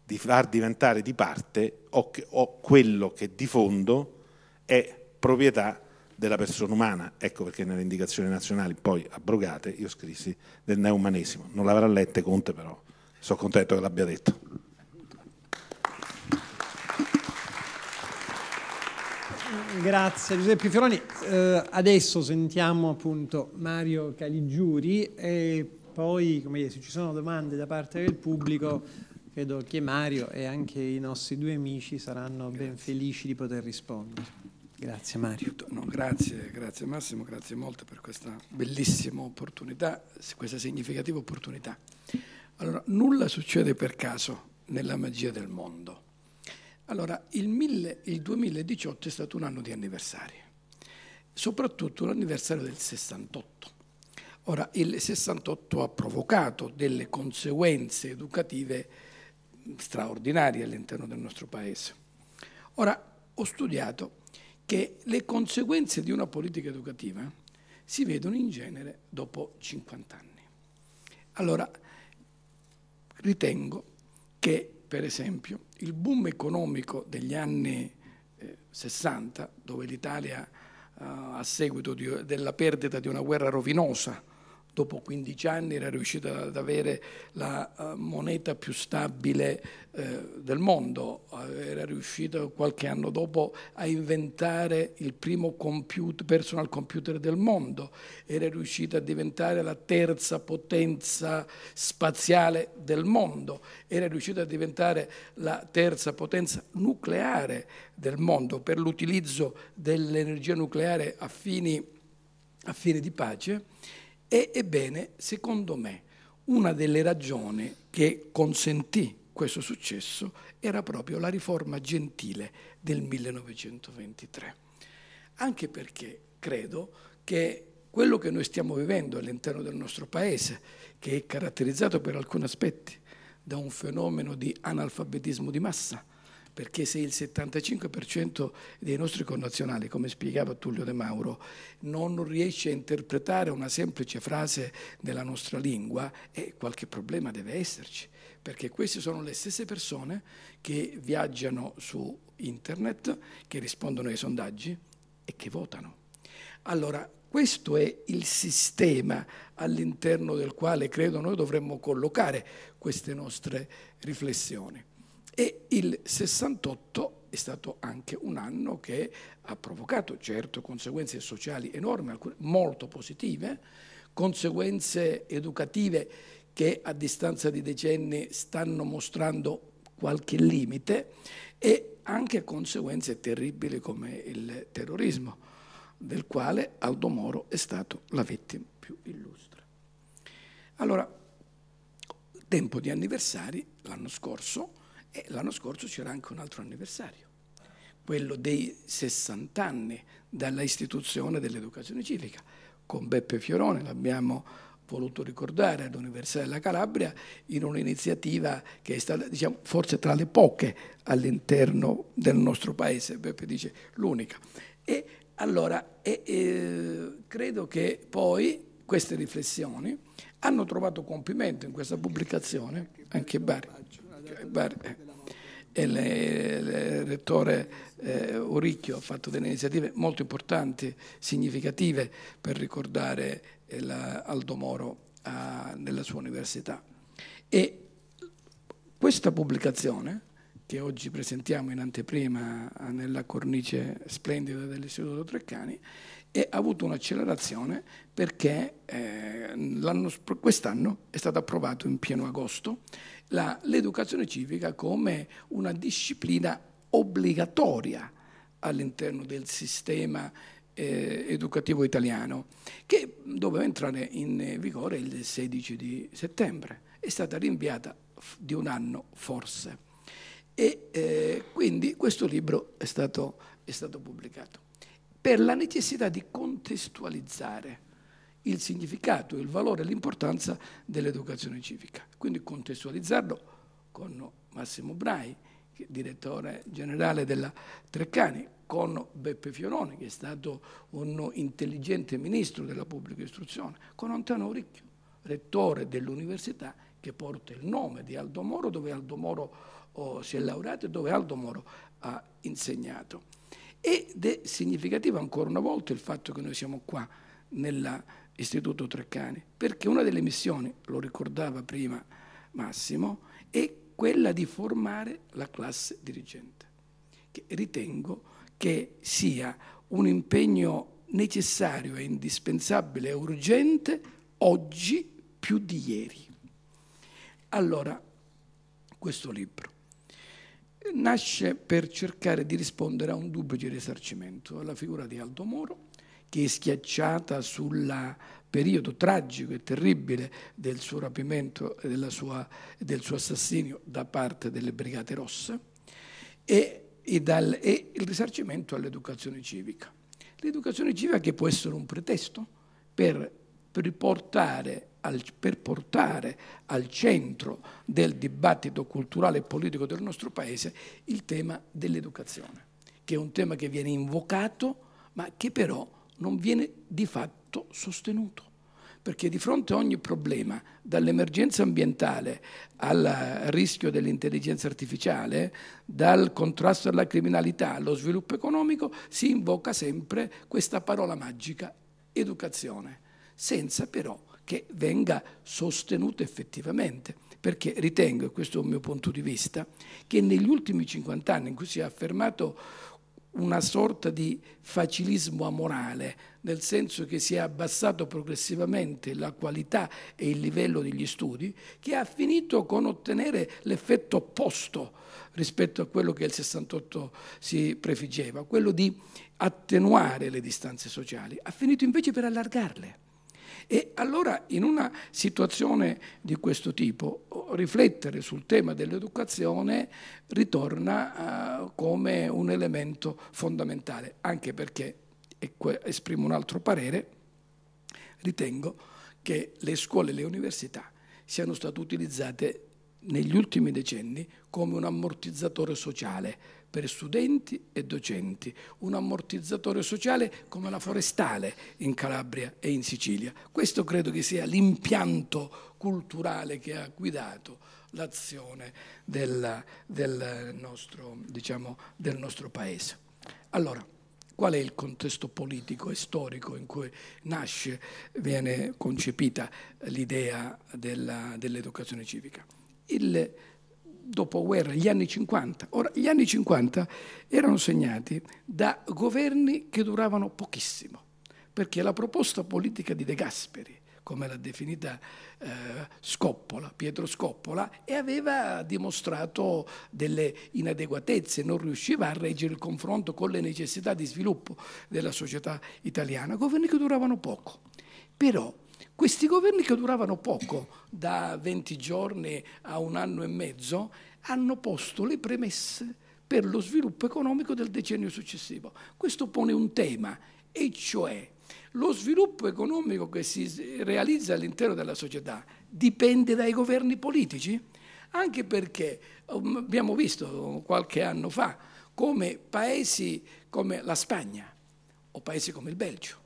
di far diventare di parte o, che, o quello che di fondo è proprietà della persona umana. Ecco perché nelle indicazioni nazionali poi abrogate io scrissi del neumanesimo. Non l'avrà letto Conte però, sono contento che l'abbia detto. Grazie Giuseppe Fioroni. Eh, adesso sentiamo appunto Mario Caligiuri e poi come dire, se ci sono domande da parte del pubblico credo che Mario e anche i nostri due amici saranno grazie. ben felici di poter rispondere. Grazie Mario. No, grazie, grazie Massimo, grazie molto per questa bellissima opportunità, questa significativa opportunità. Allora, nulla succede per caso nella magia del mondo allora, il, mille, il 2018 è stato un anno di anniversari, soprattutto l'anniversario del 68. Ora, il 68 ha provocato delle conseguenze educative straordinarie all'interno del nostro Paese. Ora, ho studiato che le conseguenze di una politica educativa si vedono in genere dopo 50 anni. Allora, ritengo che, per esempio, il boom economico degli anni 60, eh, dove l'Italia eh, a seguito di, della perdita di una guerra rovinosa dopo 15 anni era riuscita ad avere la eh, moneta più stabile eh, del mondo, era riuscita qualche anno dopo a inventare il primo computer, personal computer del mondo, era riuscita a diventare la terza potenza spaziale del mondo, era riuscita a diventare la terza potenza nucleare del mondo per l'utilizzo dell'energia nucleare a fini, a fini di pace e, ebbene, secondo me, una delle ragioni che consentì questo successo era proprio la riforma gentile del 1923. Anche perché credo che quello che noi stiamo vivendo all'interno del nostro paese, che è caratterizzato per alcuni aspetti da un fenomeno di analfabetismo di massa, perché se il 75% dei nostri connazionali, come spiegava Tullio De Mauro, non riesce a interpretare una semplice frase della nostra lingua, eh, qualche problema deve esserci, perché queste sono le stesse persone che viaggiano su internet, che rispondono ai sondaggi e che votano. Allora, questo è il sistema all'interno del quale credo noi dovremmo collocare queste nostre riflessioni. E il 68 è stato anche un anno che ha provocato certo conseguenze sociali enormi, alcune molto positive, conseguenze educative che a distanza di decenni stanno mostrando qualche limite e anche conseguenze terribili come il terrorismo, del quale Aldo Moro è stato la vittima più illustre. Allora, tempo di anniversari, l'anno scorso, e l'anno scorso c'era anche un altro anniversario, quello dei 60 anni dalla istituzione dell'educazione civica. Con Beppe Fiorone l'abbiamo voluto ricordare all'Università della Calabria in un'iniziativa che è stata diciamo, forse tra le poche all'interno del nostro paese, Beppe dice l'unica. E allora e, e, credo che poi queste riflessioni hanno trovato compimento in questa pubblicazione, anche Bari il, rettore eh, Oricchio ha fatto delle iniziative molto importanti, significative per ricordare eh, la, Aldo Moro a, nella sua università. E questa pubblicazione, che oggi presentiamo in anteprima eh, nella cornice splendida dell'Istituto Treccani, e ha avuto un'accelerazione perché eh, quest'anno è stato approvato in pieno agosto la, l'educazione civica come una disciplina obbligatoria all'interno del sistema eh, educativo italiano, che doveva entrare in vigore il 16 di settembre. È stata rinviata di un anno forse. E eh, quindi questo libro è stato, è stato pubblicato per la necessità di contestualizzare il significato, il valore e l'importanza dell'educazione civica. Quindi contestualizzarlo con Massimo Brai, direttore generale della Treccani, con Beppe Fioroni, che è stato un intelligente ministro della pubblica istruzione, con Antano Ricchio, rettore dell'università che porta il nome di Aldo Moro, dove Aldo Moro oh, si è laureato e dove Aldo Moro ha insegnato. Ed è significativo ancora una volta il fatto che noi siamo qua nella Istituto Treccani, perché una delle missioni, lo ricordava prima Massimo, è quella di formare la classe dirigente, che ritengo che sia un impegno necessario e indispensabile e urgente oggi più di ieri. Allora, questo libro nasce per cercare di rispondere a un dubbio di risarcimento alla figura di Aldo Moro che è schiacciata sul periodo tragico e terribile del suo rapimento e sua, del suo assassinio da parte delle Brigate Rosse e, e, dal, e il risarcimento all'educazione civica. L'educazione civica che può essere un pretesto per, per portare al, per portare al centro del dibattito culturale e politico del nostro Paese il tema dell'educazione, che è un tema che viene invocato ma che però non viene di fatto sostenuto. Perché di fronte a ogni problema, dall'emergenza ambientale al rischio dell'intelligenza artificiale, dal contrasto alla criminalità allo sviluppo economico, si invoca sempre questa parola magica, educazione, senza però che venga sostenuta effettivamente. Perché ritengo, e questo è un mio punto di vista, che negli ultimi 50 anni in cui si è affermato una sorta di facilismo amorale, nel senso che si è abbassato progressivamente la qualità e il livello degli studi, che ha finito con ottenere l'effetto opposto rispetto a quello che il 68 si prefiggeva, quello di attenuare le distanze sociali, ha finito invece per allargarle. E allora in una situazione di questo tipo riflettere sul tema dell'educazione ritorna uh, come un elemento fondamentale, anche perché, e esprimo un altro parere, ritengo che le scuole e le università siano state utilizzate negli ultimi decenni come un ammortizzatore sociale per studenti e docenti, un ammortizzatore sociale come la forestale in Calabria e in Sicilia. Questo credo che sia l'impianto culturale che ha guidato l'azione del, del, diciamo, del, nostro, Paese. Allora, qual è il contesto politico e storico in cui nasce, viene concepita l'idea dell'educazione civica? Il, dopoguerra, gli anni 50. Ora, gli anni 50 erano segnati da governi che duravano pochissimo, perché la proposta politica di De Gasperi, come l'ha definita eh, Scoppola, Pietro Scoppola, e aveva dimostrato delle inadeguatezze, non riusciva a reggere il confronto con le necessità di sviluppo della società italiana, governi che duravano poco. Però questi governi che duravano poco, da 20 giorni a un anno e mezzo, hanno posto le premesse per lo sviluppo economico del decennio successivo. Questo pone un tema, e cioè lo sviluppo economico che si realizza all'interno della società dipende dai governi politici? Anche perché um, abbiamo visto qualche anno fa come paesi come la Spagna o paesi come il Belgio,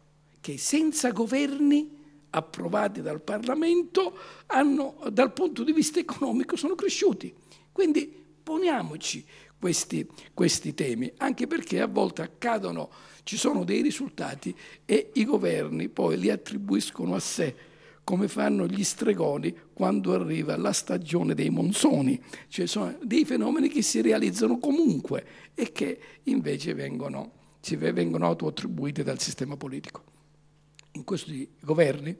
che senza governi approvati dal Parlamento hanno, dal punto di vista economico sono cresciuti. Quindi poniamoci questi, questi, temi, anche perché a volte accadono, ci sono dei risultati e i governi poi li attribuiscono a sé come fanno gli stregoni quando arriva la stagione dei monsoni, cioè sono dei fenomeni che si realizzano comunque e che invece vengono, vengono autoattribuiti dal sistema politico in questi governi,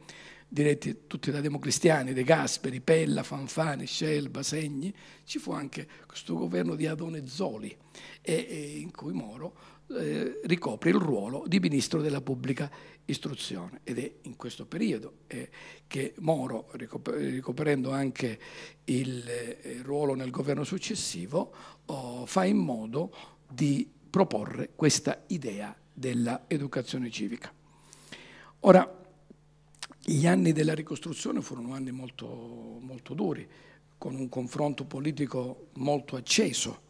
diretti tutti da democristiani, De Gasperi, Pella, Fanfani, Scelba, Segni, ci fu anche questo governo di Adone Zoli, e, e in cui Moro eh, ricopre il ruolo di ministro della pubblica istruzione ed è in questo periodo eh, che Moro, ricoprendo anche il eh, ruolo nel governo successivo, oh, fa in modo di proporre questa idea dell'educazione civica. Ora, gli anni della ricostruzione furono anni molto, molto duri, con un confronto politico molto acceso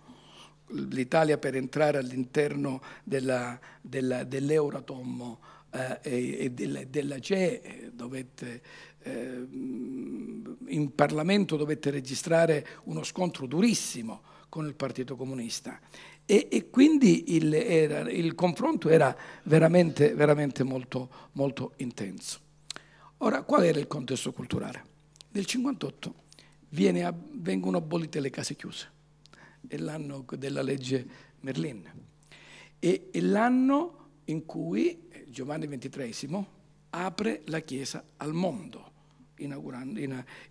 l'Italia per entrare all'interno della, della, dell'Euratom eh, e, e della, della, CE dovette, eh, in Parlamento dovette registrare uno scontro durissimo con il Partito Comunista e, e quindi il, era, il, confronto era veramente, veramente molto, molto intenso. Ora, qual era il contesto culturale? Nel 1958 vengono abolite le case chiuse, è l'anno della legge Merlin, e, è l'anno in cui eh, Giovanni XXIII apre la Chiesa al mondo, inaugurando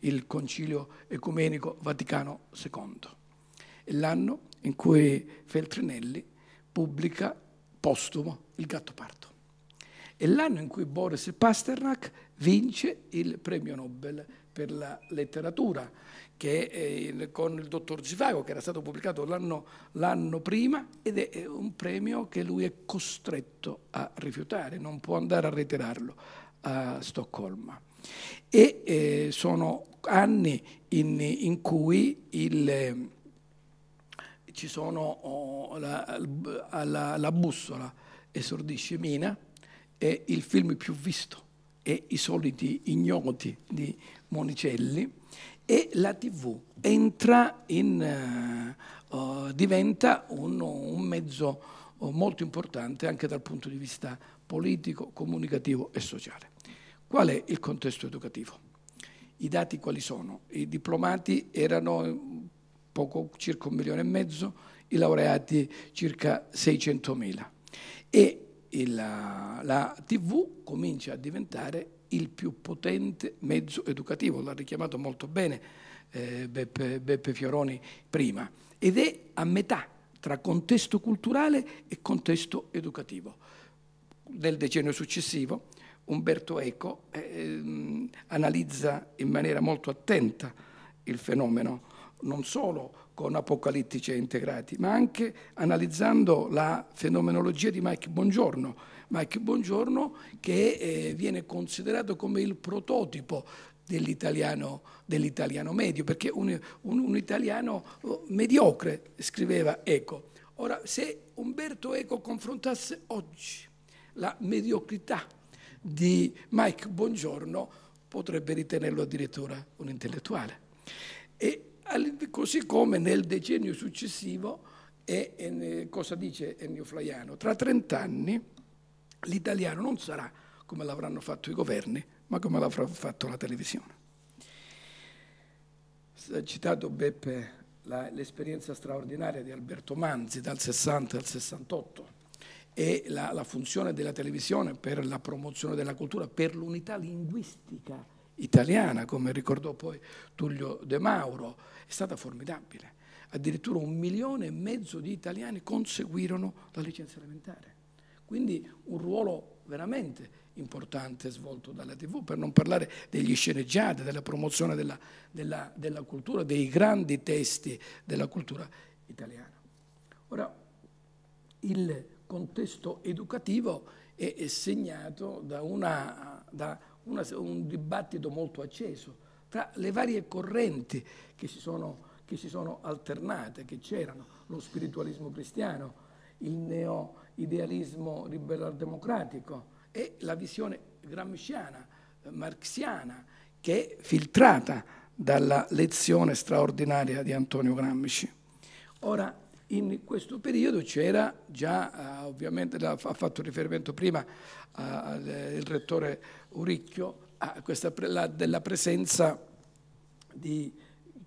il Concilio Ecumenico Vaticano II. È l'anno in cui Feltrinelli pubblica postumo Il gatto parto. È l'anno in cui Boris Pasternak vince il premio Nobel per la letteratura, che eh, il, con il dottor Zivago, che era stato pubblicato l'anno, l'anno, prima, ed è un premio che lui è costretto a rifiutare, non può andare a reiterarlo a Stoccolma. E eh, sono anni in, in cui il, ci sono oh, la, la, la, bussola esordisce Mina, è il film più visto, è I soliti ignoti di Monicelli e la tv entra in, uh, diventa un, un mezzo uh, molto importante anche dal punto di vista politico, comunicativo e sociale. Qual è il contesto educativo? I dati quali sono? I diplomati erano poco, circa un milione e mezzo, i laureati circa 600.000. E la, la TV comincia a diventare il più potente mezzo educativo, l'ha richiamato molto bene eh, Beppe, Beppe Fioroni prima, ed è a metà tra contesto culturale e contesto educativo. Nel decennio successivo Umberto Eco eh, ehm, analizza in maniera molto attenta il fenomeno non solo con Apocalittici integrati, ma anche analizzando la fenomenologia di Mike Bongiorno. Mike Bongiorno che eh, viene considerato come il prototipo dell'italiano, dell'italiano medio, perché un, un, un italiano oh, mediocre, scriveva Eco. Ora, se Umberto Eco confrontasse oggi la mediocrità di Mike Bongiorno, potrebbe ritenerlo addirittura un intellettuale. E così come nel decennio successivo, e, e, cosa dice Ennio Flaiano, tra 30 anni l'italiano non sarà come l'avranno fatto i governi, ma come l'avrà fatto la televisione. Ha citato Beppe la, l'esperienza straordinaria di Alberto Manzi dal 60 al 68 e la, la funzione della televisione per la promozione della cultura, per l'unità linguistica italiana, come ricordò poi Tullio De Mauro è stata formidabile. Addirittura un milione e mezzo di italiani conseguirono la licenza elementare. Quindi un ruolo veramente importante svolto dalla TV, per non parlare degli sceneggiati, della promozione della, della, della cultura, dei grandi testi della cultura italiana. Ora, il contesto educativo è, è segnato da, una, da una, un dibattito molto acceso tra le varie correnti che si sono, che si sono alternate, che c'erano, lo spiritualismo cristiano, il neo-idealismo liberal-democratico e la visione gramsciana, eh, marxiana, che è filtrata dalla lezione straordinaria di Antonio Gramsci. Ora, in questo periodo c'era già, eh, ovviamente ha fatto riferimento prima eh, il rettore Uricchio, questa, la, della presenza di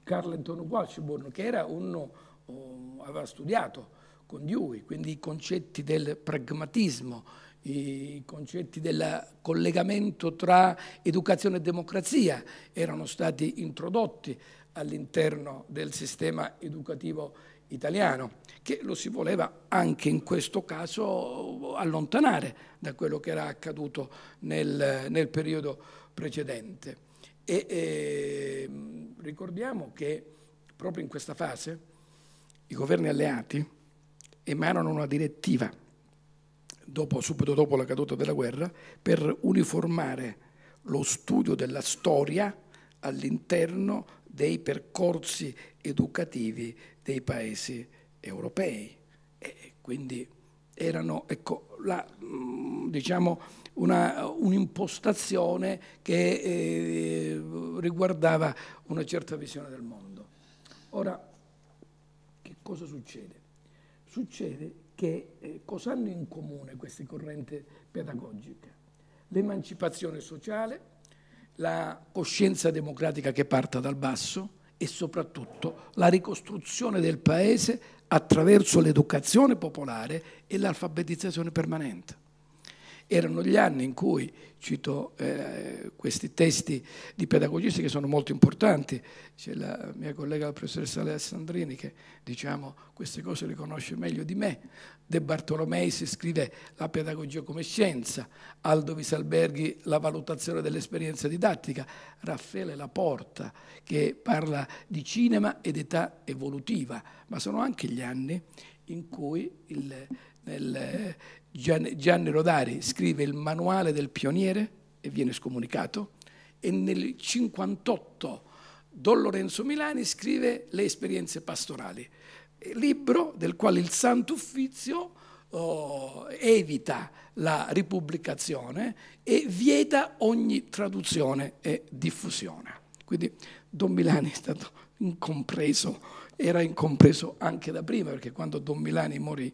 Carleton Washburn, che era uno, oh, aveva studiato con Dewey, quindi i concetti del pragmatismo, i concetti del collegamento tra educazione e democrazia erano stati introdotti all'interno del sistema educativo italiano, che lo si voleva anche in questo caso allontanare da quello che era accaduto nel, nel periodo precedente. E, eh, ricordiamo che proprio in questa fase i governi alleati emanano una direttiva, dopo, subito dopo la caduta della guerra, per uniformare lo studio della storia all'interno dei percorsi educativi dei paesi europei. E quindi erano ecco, la, mm, diciamo, una, un'impostazione che eh, riguardava una certa visione del mondo. Ora, che cosa succede? Succede che eh, cosa hanno in comune queste correnti pedagogiche? L'emancipazione sociale, la coscienza democratica che parta dal basso e soprattutto la ricostruzione del paese attraverso l'educazione popolare e l'alfabetizzazione permanente. Erano gli anni in cui, cito eh, questi testi di pedagogisti che sono molto importanti, c'è la mia collega la professoressa Alessandrini che diciamo, queste cose le conosce meglio di me, De Bartolomei si scrive la pedagogia come scienza, Aldo Visalberghi la valutazione dell'esperienza didattica, Raffaele La Porta che parla di cinema ed età evolutiva, ma sono anche gli anni in cui il, nel, Gianni Rodari scrive il manuale del pioniere e viene scomunicato e nel 58 Don Lorenzo Milani scrive Le esperienze pastorali, eh, libro del quale il Santo Uffizio oh, evita la ripubblicazione e vieta ogni traduzione e diffusione. Quindi Don Milani è stato incompreso, era incompreso anche da prima perché quando Don Milani morì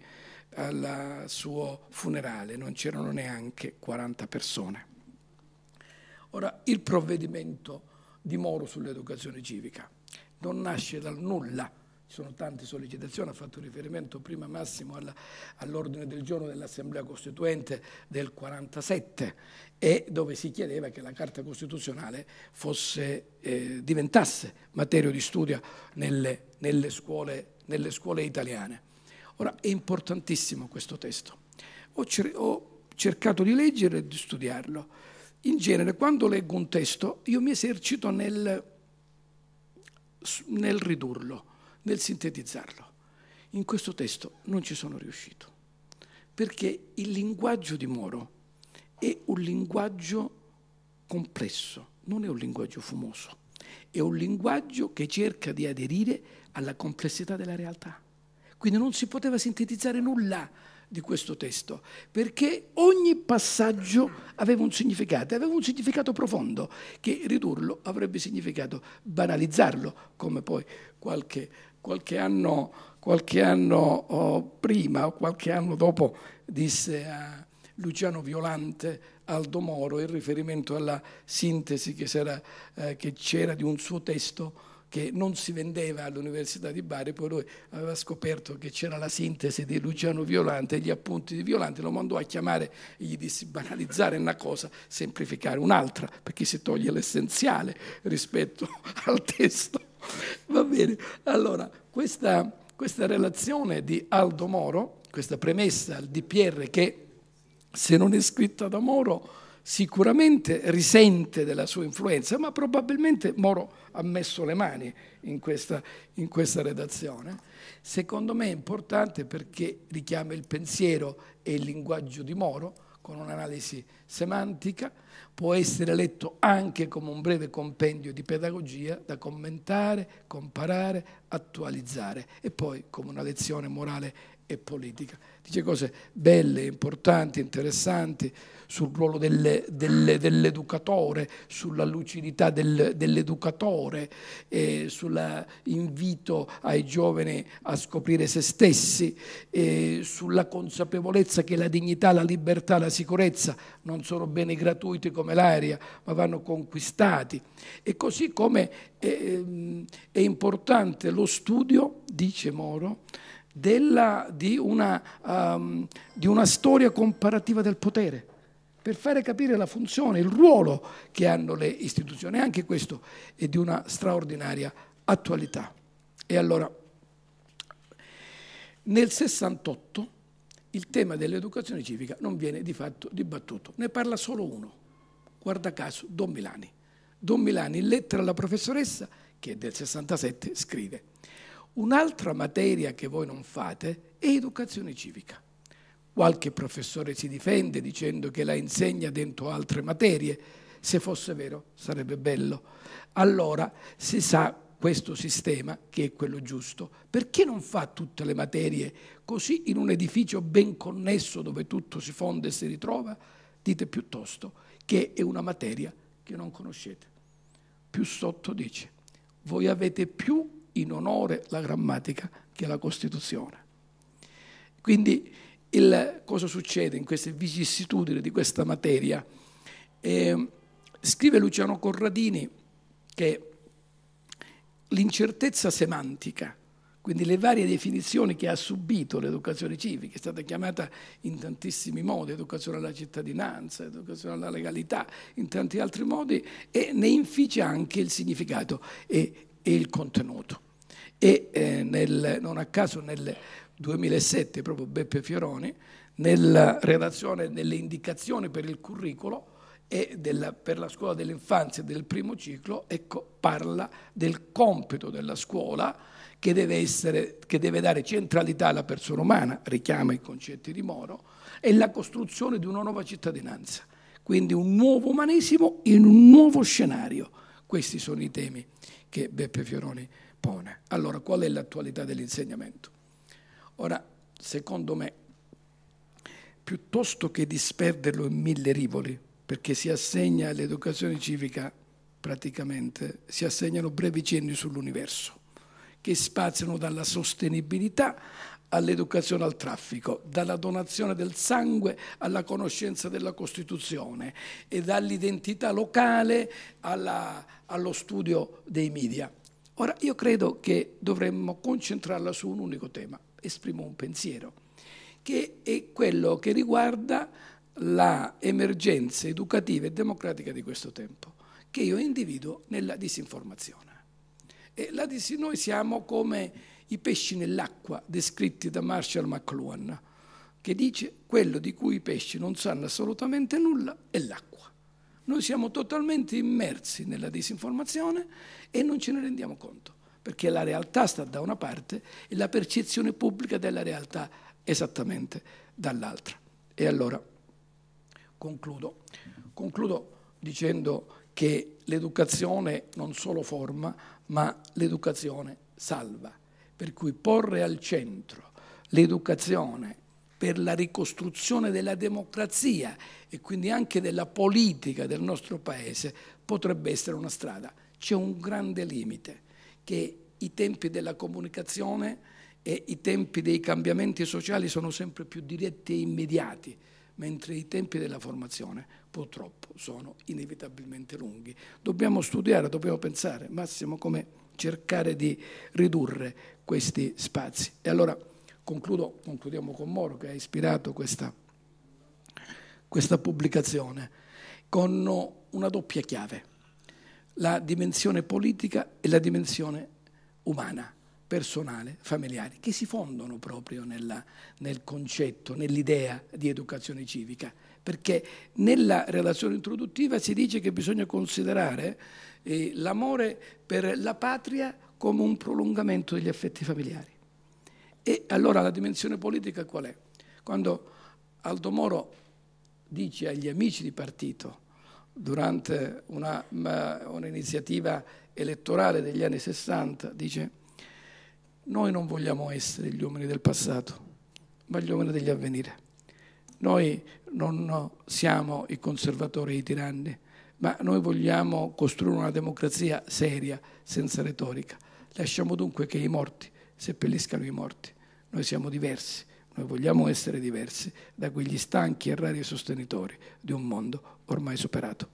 al suo funerale, non c'erano neanche 40 persone. Ora, il provvedimento di Moro sull'educazione civica non nasce dal nulla, ci sono tante sollecitazioni, ha fatto riferimento prima Massimo all'ordine del giorno dell'Assemblea Costituente del 47 e dove si chiedeva che la Carta Costituzionale fosse, eh, diventasse materia di studio nelle, nelle, scuole, nelle scuole italiane. Ora è importantissimo questo testo. Ho, cer- ho cercato di leggere e di studiarlo. In genere quando leggo un testo io mi esercito nel, nel ridurlo, nel sintetizzarlo. In questo testo non ci sono riuscito, perché il linguaggio di Moro è un linguaggio complesso, non è un linguaggio fumoso, è un linguaggio che cerca di aderire alla complessità della realtà. Quindi non si poteva sintetizzare nulla di questo testo, perché ogni passaggio aveva un significato, aveva un significato profondo, che ridurlo avrebbe significato banalizzarlo, come poi qualche, qualche anno, qualche anno oh, prima o qualche anno dopo disse a Luciano Violante Aldo Moro in riferimento alla sintesi che, eh, c'era eh, di un suo testo che non si vendeva all'Università di Bari, poi lui aveva scoperto che c'era la sintesi di Luciano Violante e gli appunti di Violante, lo mandò a chiamare e gli disse banalizzare una cosa, semplificare un'altra, perché si toglie l'essenziale rispetto (laughs) al testo. Va bene, allora questa, questa relazione di Aldo Moro, questa premessa al DPR che se non è scritta da Moro sicuramente risente della sua influenza, ma probabilmente Moro ha messo le mani in questa, in questa redazione. Secondo me è importante perché richiama il pensiero e il linguaggio di Moro con un'analisi semantica, può essere letto anche come un breve compendio di pedagogia da commentare, comparare, attualizzare e poi come una lezione morale e politica. Dice cose belle, importanti, interessanti sul ruolo delle, delle, dell'educatore, sulla lucidità del, dell'educatore, eh, sull'invito ai giovani a scoprire se stessi, eh, sulla consapevolezza che la dignità, la libertà, la sicurezza non sono beni gratuiti come l'aria, ma vanno conquistati. E così come è, ehm, è importante lo studio, dice Moro, della, di, una, um, di una storia comparativa del potere per fare capire la funzione, il ruolo che hanno le istituzioni. Anche questo è di una straordinaria attualità. E allora, nel 68 il tema dell'educazione civica non viene di fatto dibattuto, ne parla solo uno, guarda caso Don Milani. Don Milani, in lettera alla professoressa, che è del 67 scrive Un'altra materia che voi non fate è educazione civica. Qualche professore si difende dicendo che la insegna dentro altre materie. Se fosse vero sarebbe bello. Allora se sa questo sistema che è quello giusto. Perché non fa tutte le materie così in un edificio ben connesso dove tutto si fonde e si ritrova? Dite piuttosto che è una materia che non conoscete. Più sotto dice, voi avete più in onore la grammatica che è la Costituzione. Quindi il, cosa succede in queste vicissitudini di questa materia? Eh, scrive Luciano Corradini che l'incertezza semantica, quindi le varie definizioni che ha subito l'educazione civica, è stata chiamata in tantissimi modi, educazione alla cittadinanza, educazione alla legalità, in tanti altri modi, e ne inficia anche il significato. E il contenuto. E eh, nel, non a caso nel 2007 proprio Beppe Fioroni, nella redazione delle indicazioni per il curriculum e della, per la scuola dell'infanzia del primo ciclo, ecco, parla del compito della scuola che deve, essere, che deve dare centralità alla persona umana, richiama i concetti di Moro, e la costruzione di una nuova cittadinanza. Quindi un nuovo umanesimo in un nuovo scenario. Questi sono i temi che Beppe Fioroni pone. Allora, qual è l'attualità dell'insegnamento? Ora, secondo me, piuttosto che disperderlo in mille rivoli, perché si assegna all'educazione civica praticamente, si assegnano brevi cenni sull'universo, che spaziano dalla sostenibilità all'educazione al traffico, dalla donazione del sangue alla conoscenza della Costituzione e dall'identità locale alla, allo studio dei media. Ora, io credo che dovremmo concentrarla su un unico tema, esprimo un pensiero, che è quello che riguarda l'emergenza educativa e democratica di questo tempo, che io individuo nella disinformazione. E la dis- noi siamo come i pesci nell'acqua descritti da Marshall McLuhan, che dice quello di cui i pesci non sanno assolutamente nulla è l'acqua. Noi siamo totalmente immersi nella disinformazione e non ce ne rendiamo conto, perché la realtà sta da una parte e la percezione pubblica della realtà esattamente dall'altra. E allora concludo, concludo dicendo che l'educazione non solo forma, ma l'educazione salva per cui porre al centro l'educazione per la ricostruzione della democrazia e quindi anche della politica del nostro Paese potrebbe essere una strada. C'è un grande limite che i tempi della comunicazione e i tempi dei cambiamenti sociali sono sempre più diretti e immediati, mentre i tempi della formazione purtroppo sono inevitabilmente lunghi. Dobbiamo studiare, dobbiamo pensare, Massimo, come cercare di ridurre questi spazi. E allora concludo, concludiamo con Moro che ha ispirato questa, questa pubblicazione con una doppia chiave, la dimensione politica e la dimensione umana personale, familiare, che si fondono proprio nella, nel concetto, nell'idea di educazione civica, perché nella relazione introduttiva si dice che bisogna considerare eh, l'amore per la patria come un prolungamento degli affetti familiari. E allora la dimensione politica qual è? Quando Aldo Moro dice agli amici di partito durante una, un'iniziativa elettorale degli anni 60, dice noi non vogliamo essere gli uomini del passato, ma gli uomini degli avvenire. Noi non siamo i conservatori e i tiranni, ma noi vogliamo costruire una democrazia seria, senza retorica. Lasciamo dunque che i morti seppelliscano i morti. Noi siamo diversi, noi vogliamo essere diversi da quegli stanchi e rari sostenitori di un mondo ormai superato.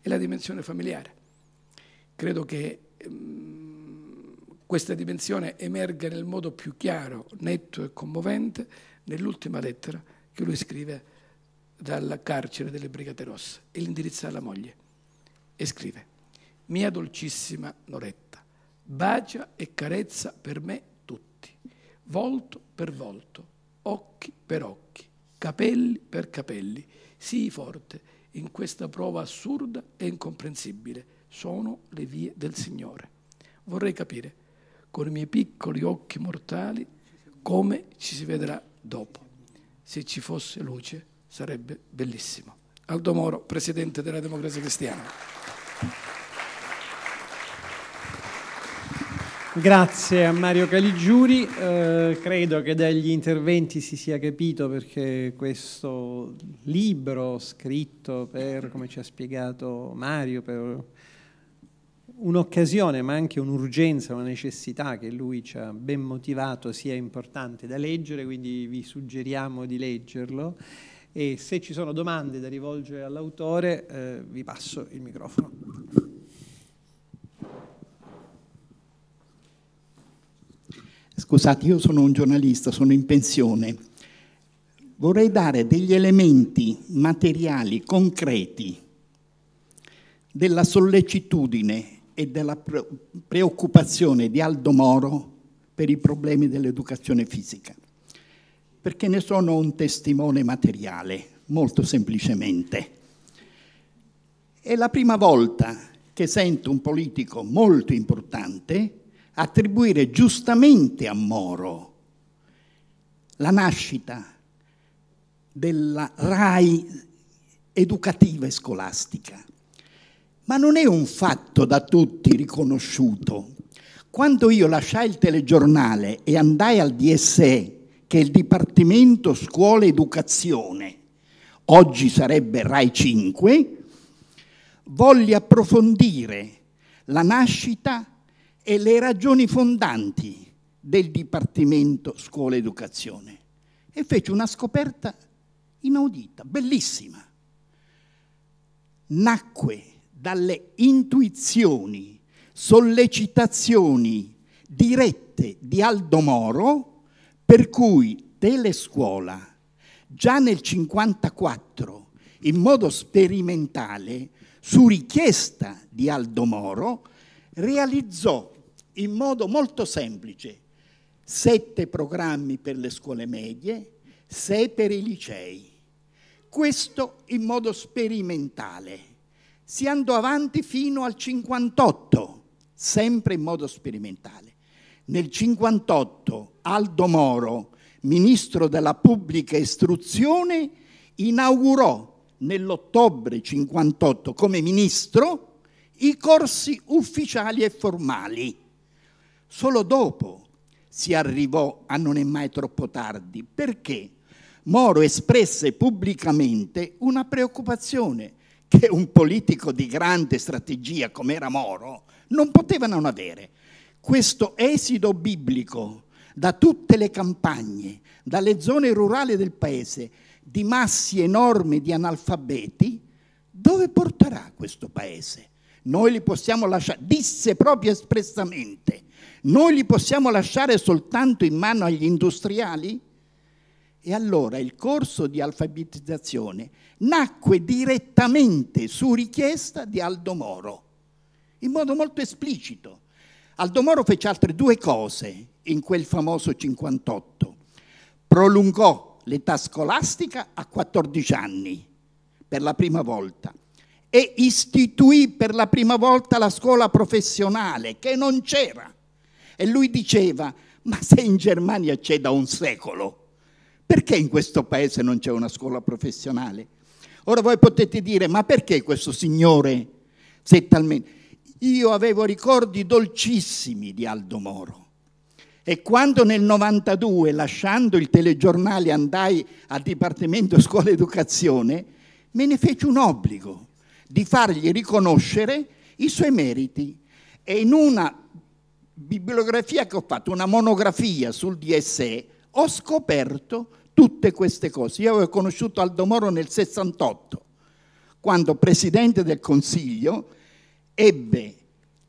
E la dimensione familiare. Credo che mm, questa dimensione emerga nel modo più chiaro, netto e commovente nell'ultima lettera che lui scrive dal carcere delle Brigate Rosse e l'indirizza alla moglie e scrive Mia dolcissima Noretta bacia e carezza per me tutti, volto per volto, occhi per occhi, capelli per capelli. Sii forte in questa prova assurda e incomprensibile. Sono le vie del Signore. Vorrei capire, con i miei piccoli occhi mortali, come ci si vedrà dopo. Se ci fosse luce sarebbe bellissimo. Aldo Moro, Presidente della Democrazia Cristiana. Grazie a Mario Caligiuri, eh, credo che dagli interventi si sia capito perché questo libro scritto per, come ci ha spiegato Mario, per un'occasione ma anche un'urgenza, una necessità che lui ci ha ben motivato sia importante da leggere, quindi vi suggeriamo di leggerlo e se ci sono domande da rivolgere all'autore eh, vi passo il microfono. Scusate, io sono un giornalista, sono in pensione. Vorrei dare degli elementi materiali, concreti, della sollecitudine e della preoccupazione di Aldo Moro per i problemi dell'educazione fisica, perché ne sono un testimone materiale, molto semplicemente. È la prima volta che sento un politico molto importante attribuire giustamente a Moro la nascita della RAI educativa e scolastica. Ma non è un fatto da tutti riconosciuto. Quando io lasciai il telegiornale e andai al DSE, che è il Dipartimento Scuola Educazione, oggi sarebbe RAI 5, voglio approfondire la nascita e le ragioni fondanti del Dipartimento Scuola Educazione e fece una scoperta inaudita, bellissima. Nacque dalle intuizioni, sollecitazioni dirette di Aldo Moro, per cui Telescuola già nel 1954 in modo sperimentale, su richiesta di Aldo Moro, realizzò in modo molto semplice. Sette programmi per le scuole medie, sei per i licei. Questo in modo sperimentale. Si andò avanti fino al 58, sempre in modo sperimentale. Nel 58 Aldo Moro, ministro della pubblica istruzione, inaugurò nell'ottobre 58 come ministro i corsi ufficiali e formali Solo dopo si arrivò a non è mai troppo tardi, perché Moro espresse pubblicamente una preoccupazione che un politico di grande strategia come era Moro non poteva non avere. Questo esito biblico da tutte le campagne, dalle zone rurali del paese, di massi enormi di analfabeti, dove porterà questo paese? Noi li possiamo lasciare, disse proprio espressamente, noi li possiamo lasciare soltanto in mano agli industriali? E allora il corso di alfabetizzazione nacque direttamente su richiesta di Aldo Moro, in modo molto esplicito. Aldo Moro fece altre due cose in quel famoso 58. Prolungò l'età scolastica a 14 anni, per la prima volta, e istituì per la prima volta la scuola professionale, che non c'era. E lui diceva, ma se in Germania c'è da un secolo, perché in questo paese non c'è una scuola professionale? Ora voi potete dire, ma perché questo signore se talmente... Io avevo ricordi dolcissimi di Aldo Moro. E quando nel 92, lasciando il telegiornale, andai al Dipartimento Scuola Educazione, me ne feci un obbligo di fargli riconoscere i suoi meriti. E in una bibliografia che ho fatto, una monografia sul DSE, ho scoperto tutte queste cose. Io avevo conosciuto Aldo Moro nel 68, quando presidente del Consiglio ebbe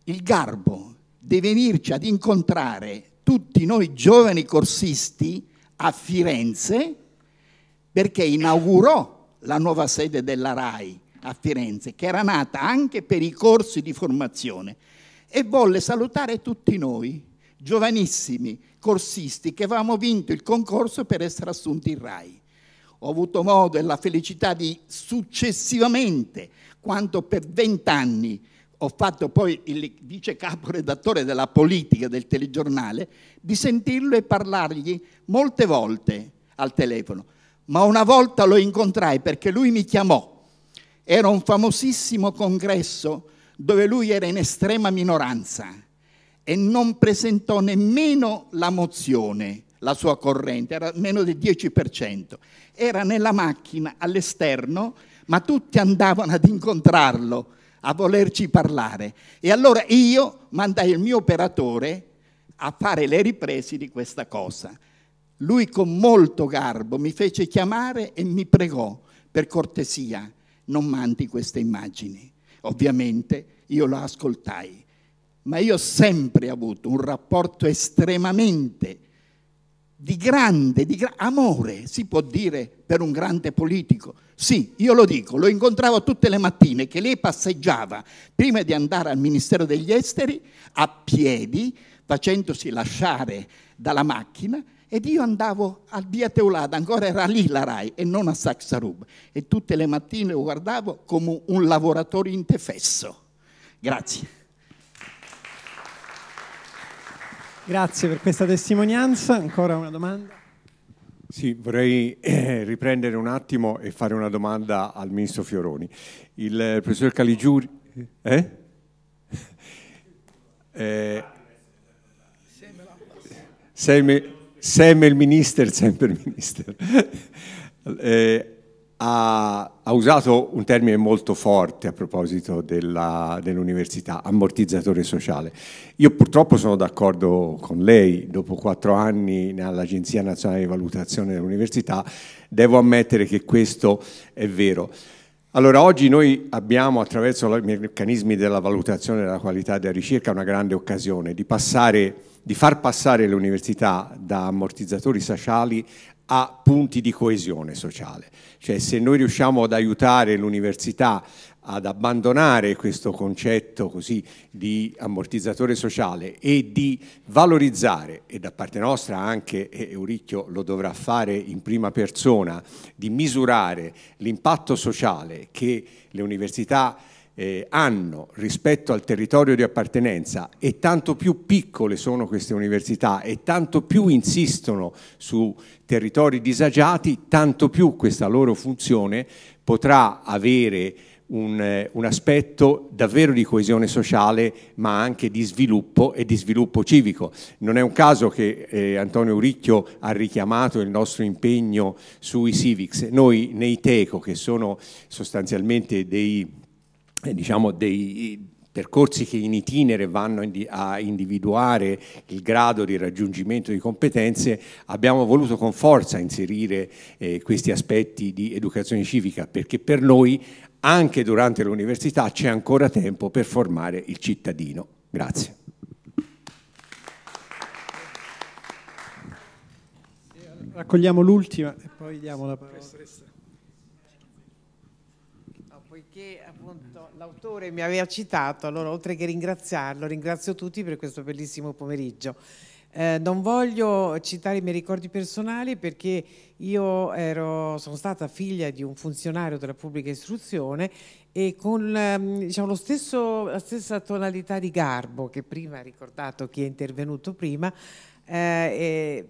il garbo di venirci ad incontrare tutti noi giovani corsisti a Firenze perché inaugurò la nuova sede della RAI a Firenze, che era nata anche per i corsi di formazione e volle salutare tutti noi, giovanissimi corsisti che avevamo vinto il concorso per essere assunti in RAI. Ho avuto modo e la felicità di successivamente, quanto per vent'anni ho fatto poi il vice capo redattore della politica del telegiornale, di sentirlo e parlargli molte volte al telefono. Ma una volta lo incontrai perché lui mi chiamò. Era un famosissimo congresso dove lui era in estrema minoranza e non presentò nemmeno la mozione, la sua corrente, era meno del 10%. Era nella macchina all'esterno, ma tutti andavano ad incontrarlo, a volerci parlare. E allora io mandai il mio operatore a fare le riprese di questa cosa. Lui con molto garbo mi fece chiamare e mi pregò, per cortesia, non mandi queste immagini ovviamente, io la ascoltai. Ma io ho sempre avuto un rapporto estremamente di grande, di gra- amore, si può dire, per un grande politico. Sì, io lo dico, lo incontravo tutte le mattine che lei passeggiava prima di andare al Ministero degli Esteri a piedi, facendosi lasciare dalla macchina ed io andavo a Dia Teulada, ancora era lì la RAI e non a Saxarub. E tutte le mattine lo guardavo come un lavoratore intefesso. Grazie. Grazie per questa testimonianza. Ancora una domanda? Sì, vorrei eh, riprendere un attimo e fare una domanda al Ministro Fioroni. Il eh, professor Caligiuri... Eh? Eh, sei me sempre il minister, sempre il minister, (laughs) eh, ha, ha, usato un termine molto forte a proposito dell'università, ammortizzatore sociale. Io purtroppo sono d'accordo con lei, dopo quattro anni nell'Agenzia Nazionale di Valutazione dell'Università, devo ammettere che questo è vero. Allora, oggi noi abbiamo attraverso i meccanismi della valutazione della qualità della ricerca una grande occasione di passare di far passare le università da ammortizzatori sociali a punti di coesione sociale. Cioè se noi riusciamo ad aiutare l'università ad abbandonare questo concetto così di ammortizzatore sociale e di valorizzare, e da parte nostra anche Euricchio lo dovrà fare in prima persona, di misurare l'impatto sociale che le università eh, hanno rispetto al territorio di appartenenza e tanto più piccole sono queste università e tanto più insistono su territori disagiati, tanto più questa loro funzione potrà avere un, eh, un aspetto davvero di coesione sociale ma anche di sviluppo e di sviluppo civico. Non è un caso che eh, Antonio Uricchio ha richiamato il nostro impegno sui civics. Noi nei TECO, che sono sostanzialmente dei eh, diciamo, dei percorsi che in itinere vanno a individuare il grado di raggiungimento di competenze, abbiamo voluto con forza inserire eh, questi aspetti di educazione civica perché per noi anche durante l'università c'è ancora tempo per formare il cittadino. Grazie. Raccogliamo l'ultima e poi diamo la parola. l'autore mi aveva citato, allora oltre che ringraziarlo, ringrazio tutti per questo bellissimo pomeriggio. Eh, non voglio citare i miei ricordi personali perché io ero, sono stata figlia di un funzionario della pubblica istruzione e con ehm, diciamo, stesso, la stessa tonalità di garbo che prima ha ricordato chi è intervenuto prima, eh,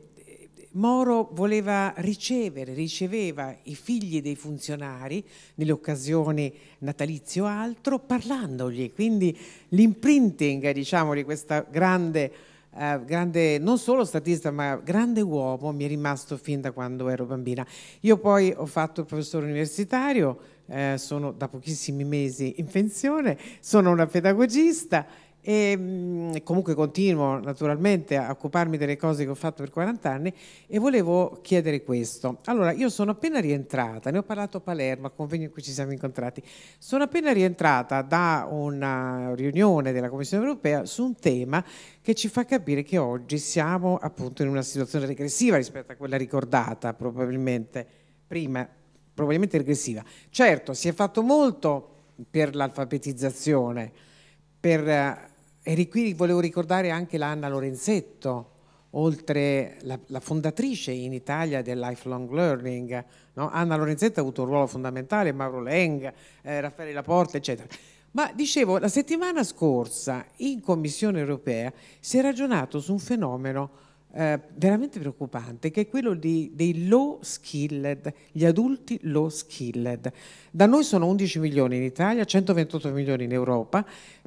Moro voleva ricevere, riceveva i figli dei funzionari nelle occasioni natalizie o altro parlandogli, quindi l'imprinting diciamo, di questo grande, eh, grande, non solo statista, ma grande uomo mi è rimasto fin da quando ero bambina. Io poi ho fatto il professore universitario, eh, sono da pochissimi mesi in pensione, sono una pedagogista e comunque continuo naturalmente a occuparmi delle cose che ho fatto per 40 anni e volevo chiedere questo. Allora, io sono appena rientrata, ne ho parlato a Palermo, a convegno in cui ci siamo incontrati, sono appena rientrata da una riunione della Commissione europea su un tema che ci fa capire che oggi siamo appunto in una situazione regressiva rispetto a quella ricordata probabilmente prima, probabilmente regressiva. Certo, si è fatto molto per l'alfabetizzazione, per e qui volevo ricordare anche l'Anna Lorenzetto, oltre la, la, fondatrice in Italia del lifelong learning. No? Anna Lorenzetto ha avuto un ruolo fondamentale, Mauro Leng, eh, Raffaele Laporta, eccetera. Ma dicevo, la settimana scorsa in Commissione europea si è ragionato su un fenomeno eh, veramente preoccupante, che è quello di, dei low skilled, gli adulti low skilled. Da noi sono 11 milioni in Italia, 128 milioni in Europa,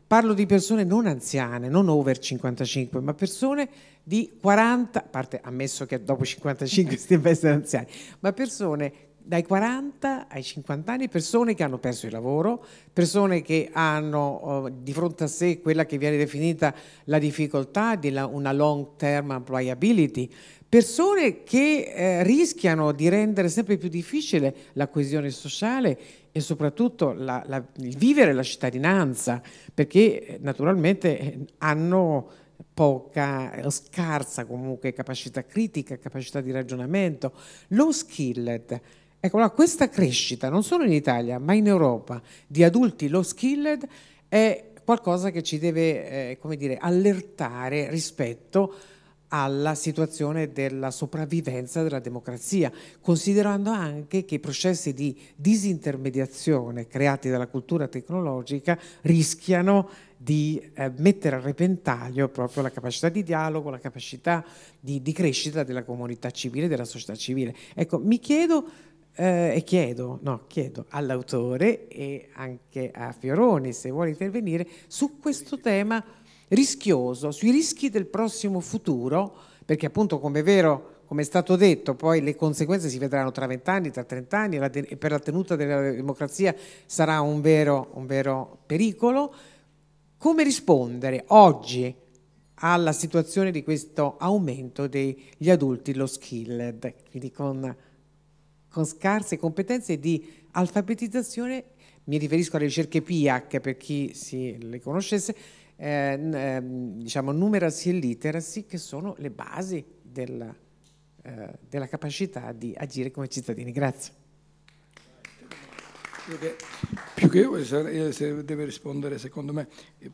Parlo di persone non anziane, non over 55, ma persone di 40, a parte ammesso che dopo 55 si deve essere anziani, ma persone dai 40 ai 50 anni, persone che hanno perso il lavoro, persone che hanno eh, di fronte a sé quella che viene definita la difficoltà di una long term employability, persone che eh, rischiano di rendere sempre più difficile la coesione sociale e soprattutto la, la, il vivere la cittadinanza, perché eh, naturalmente eh, hanno poca eh, scarsa comunque capacità critica, capacità di ragionamento, low skilled. Ecco, allora, questa crescita, non solo in Italia, ma in Europa, di adulti low skilled è qualcosa che ci deve, eh, come dire, allertare rispetto a alla situazione della sopravvivenza della democrazia, considerando anche che i processi di disintermediazione creati dalla cultura tecnologica rischiano di eh, mettere a repentaglio proprio la capacità di dialogo, la capacità di, di crescita della comunità civile, della società civile. Ecco, mi chiedo eh, e chiedo, no, chiedo all'autore e anche a Fioroni se vuole intervenire su questo tema rischioso, sui rischi del prossimo futuro, perché appunto come è vero, come è stato detto, poi le conseguenze si vedranno tra vent'anni, tra trent'anni e per la tenuta della democrazia sarà un vero, un vero pericolo. Come rispondere oggi alla situazione di questo aumento degli adulti low skilled, quindi con, con, scarse competenze di alfabetizzazione, mi riferisco alle ricerche PIAC per chi si le conoscesse, eh, ehm, diciamo, numeracy e literacy che sono le basi della, eh, della capacità di agire come cittadini. Grazie. Più che io, se deve rispondere, secondo me, eh,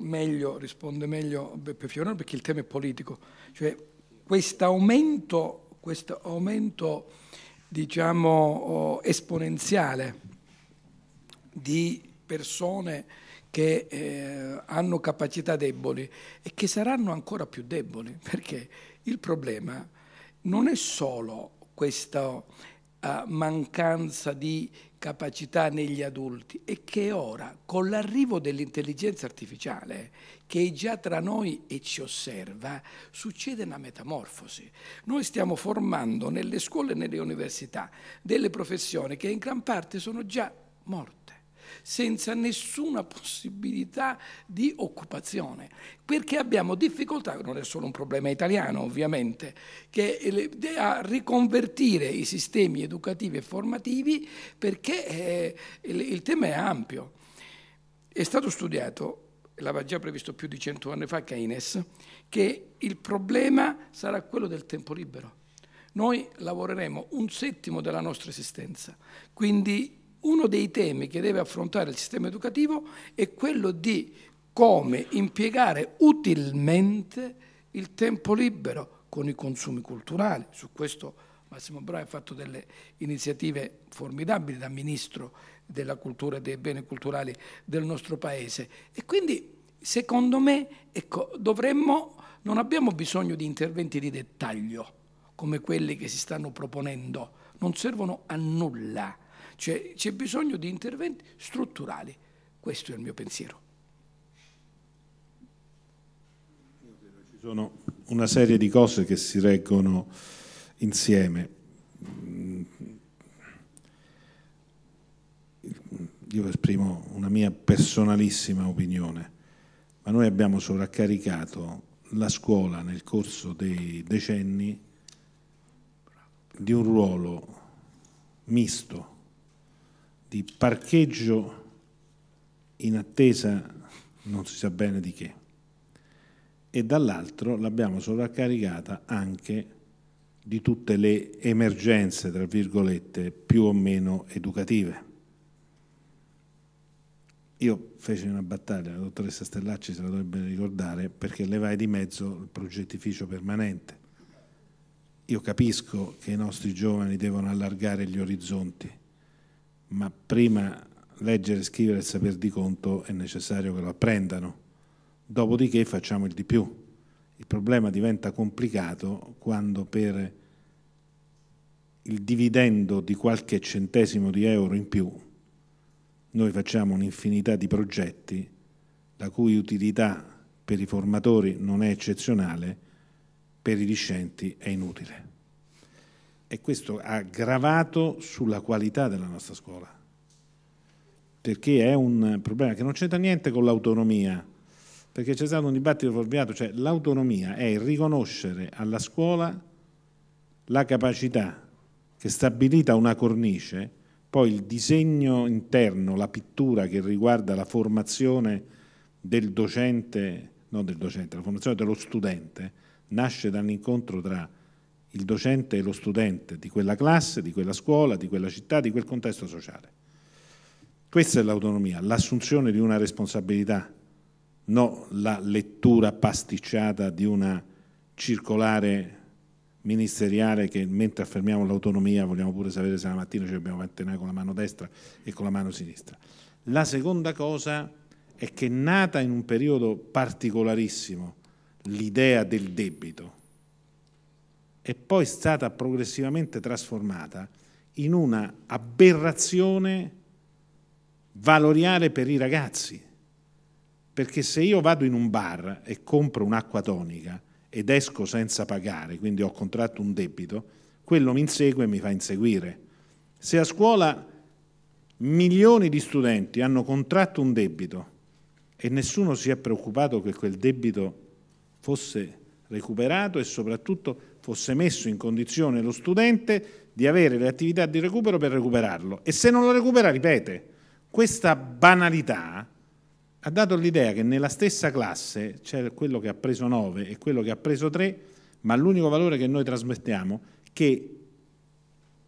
meglio, risponde meglio Beppe Fiorano perché il tema è politico. Cioè, questo aumento, questo aumento diciamo, oh, esponenziale di persone che eh, hanno capacità deboli e che saranno ancora più deboli, perché il problema non è solo questa uh, mancanza di capacità negli adulti, è che ora con l'arrivo dell'intelligenza artificiale che è già tra noi e ci osserva, succede una metamorfosi. Noi stiamo formando nelle scuole e nelle università delle professioni che in gran parte sono già morte senza nessuna possibilità di occupazione, perché abbiamo difficoltà, non è solo un problema italiano ovviamente, che è a riconvertire i sistemi educativi e formativi perché eh, il tema è ampio. È stato studiato l'aveva già previsto più di cento anni fa Keynes, che il problema sarà quello del tempo libero. Noi lavoreremo un settimo della nostra esistenza, quindi uno dei temi che deve affrontare il sistema educativo è quello di come impiegare utilmente il tempo libero con i consumi culturali. Su questo Massimo Brai ha fatto delle iniziative formidabili da ministro della cultura e dei beni culturali del nostro paese. E quindi, secondo me, ecco, dovremmo, non abbiamo bisogno di interventi di dettaglio come quelli che si stanno proponendo, non servono a nulla cioè c'è bisogno di interventi strutturali. Questo è il mio pensiero. Ci sono una serie di cose che si reggono insieme. Mm. Io esprimo una mia personalissima opinione, ma noi abbiamo sovraccaricato la scuola nel corso dei decenni di un ruolo misto di parcheggio in attesa non si sa bene di che e dall'altro l'abbiamo sovraccaricata anche di tutte le emergenze, tra virgolette, più o meno educative. Io feci una battaglia, la dottoressa Stellacci se la dovrebbe ricordare, perché levai di mezzo il progettificio permanente. Io capisco che i nostri giovani devono allargare gli orizzonti, ma prima leggere, scrivere e saper di conto è necessario che lo apprendano. Dopodiché facciamo il di più. Il problema diventa complicato quando per il dividendo di qualche centesimo di euro in più noi facciamo un'infinità di progetti la cui utilità per i formatori non è eccezionale, per i discenti è inutile e questo ha gravato sulla qualità della nostra scuola, perché è un problema che non c'entra niente con l'autonomia, perché c'è stato un dibattito forviato, cioè l'autonomia è il riconoscere alla scuola la capacità che stabilita una cornice, poi il disegno interno, la pittura che riguarda la formazione del docente, non del docente, la formazione dello studente, nasce dall'incontro tra il docente e lo studente di quella classe, di quella scuola, di quella città, di quel contesto sociale. Questa è l'autonomia, l'assunzione di una responsabilità, non la lettura pasticciata di una circolare ministeriale che mentre affermiamo l'autonomia vogliamo pure sapere se la mattina ci dobbiamo mantenere con la mano destra e con la mano sinistra. La seconda cosa è che è nata in un periodo particolarissimo l'idea del debito, è poi stata progressivamente trasformata in una aberrazione valoriale per i ragazzi. Perché se io vado in un bar e compro un'acqua tonica ed esco senza pagare, quindi ho contratto un debito, quello mi insegue e mi fa inseguire. Se a scuola milioni di studenti hanno contratto un debito e nessuno si è preoccupato che quel debito fosse recuperato e soprattutto fosse messo in condizione lo studente di avere le attività di recupero per recuperarlo. E se non lo recupera, ripete. Questa banalità ha dato l'idea che nella stessa classe c'è quello che ha preso 9 e quello che ha preso 3, ma l'unico valore che noi trasmettiamo è che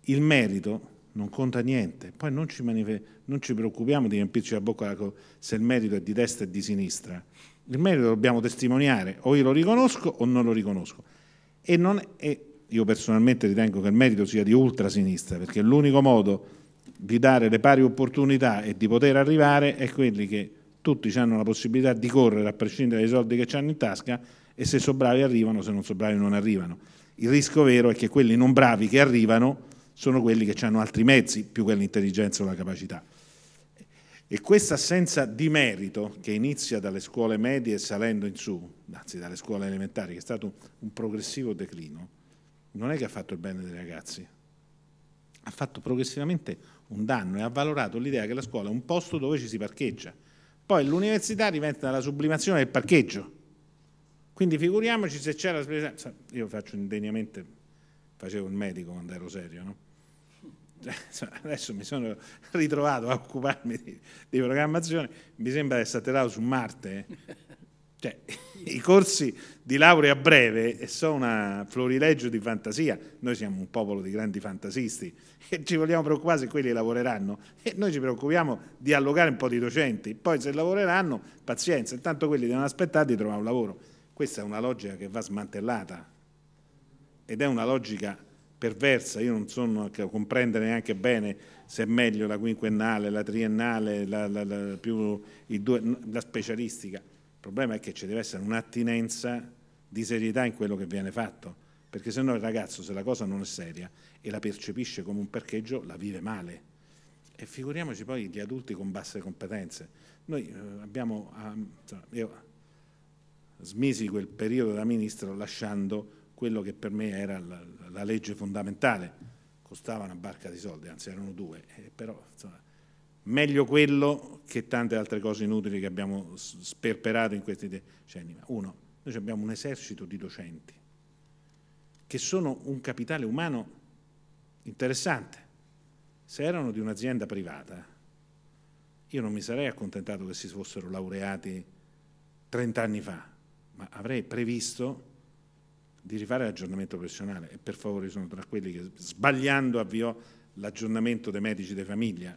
il merito non conta niente, poi non ci, non ci preoccupiamo di riempirci la bocca se il merito è di destra e di sinistra. Il merito lo dobbiamo testimoniare, o io lo riconosco o non lo riconosco. E, non, e io personalmente ritengo che il merito sia di ultrasinistra, perché l'unico modo di dare le pari opportunità e di poter arrivare è quelli che tutti hanno la possibilità di correre a prescindere dai soldi che hanno in tasca e se sono bravi arrivano, se non sono bravi non arrivano. Il rischio vero è che quelli non bravi che arrivano sono quelli che hanno altri mezzi più che l'intelligenza o la capacità. E questa assenza di merito, che inizia dalle scuole medie salendo in su, anzi dalle scuole elementari, che è stato un progressivo declino, non è che ha fatto il bene dei ragazzi, ha fatto progressivamente un danno e ha valorato l'idea che la scuola è un posto dove ci si parcheggia. Poi l'università diventa la sublimazione del parcheggio. Quindi figuriamoci se c'è la... Io faccio indegnamente, facevo il medico quando ero serio, no? (laughs) Cioè, adesso mi sono (laughs) ritrovato a occuparmi di, di programmazione, mi sembra di essere atterrato su Marte. Eh? (laughs) Cioè, i corsi di laurea breve sono un florileggio di fantasia. Noi siamo un popolo di grandi fantasisti e ci vogliamo preoccupare se quelli lavoreranno. E noi ci preoccupiamo di allogare un po' di docenti. Poi se lavoreranno, pazienza, intanto quelli devono aspettare di trovare un lavoro. Questa è una logica che va smantellata ed è una logica perversa, io non sono a comprendere neanche bene se è meglio la quinquennale, la triennale, la, la, la, più, due, la specialistica. Il problema è che ci deve essere un'attinenza di serietà in quello che viene fatto, perché se no il ragazzo, se la cosa non è seria e la percepisce come un parcheggio, la vive male. E figuriamoci poi gli adulti con basse competenze. Noi eh, abbiamo, ah, io smisi quel periodo da ministro lasciando quello che per me era la, la legge fondamentale. Costava una barca di soldi, anzi erano due, eh, però insomma, meglio quello che tante altre cose inutili che abbiamo sperperato in questi decenni. Uno, noi abbiamo un esercito di docenti che sono un capitale umano interessante. Se erano di un'azienda privata, io non mi sarei accontentato che si fossero laureati 30 anni fa, ma avrei previsto di rifare l'aggiornamento professionale e per favore sono tra quelli che sbagliando avviò l'aggiornamento dei medici di famiglia,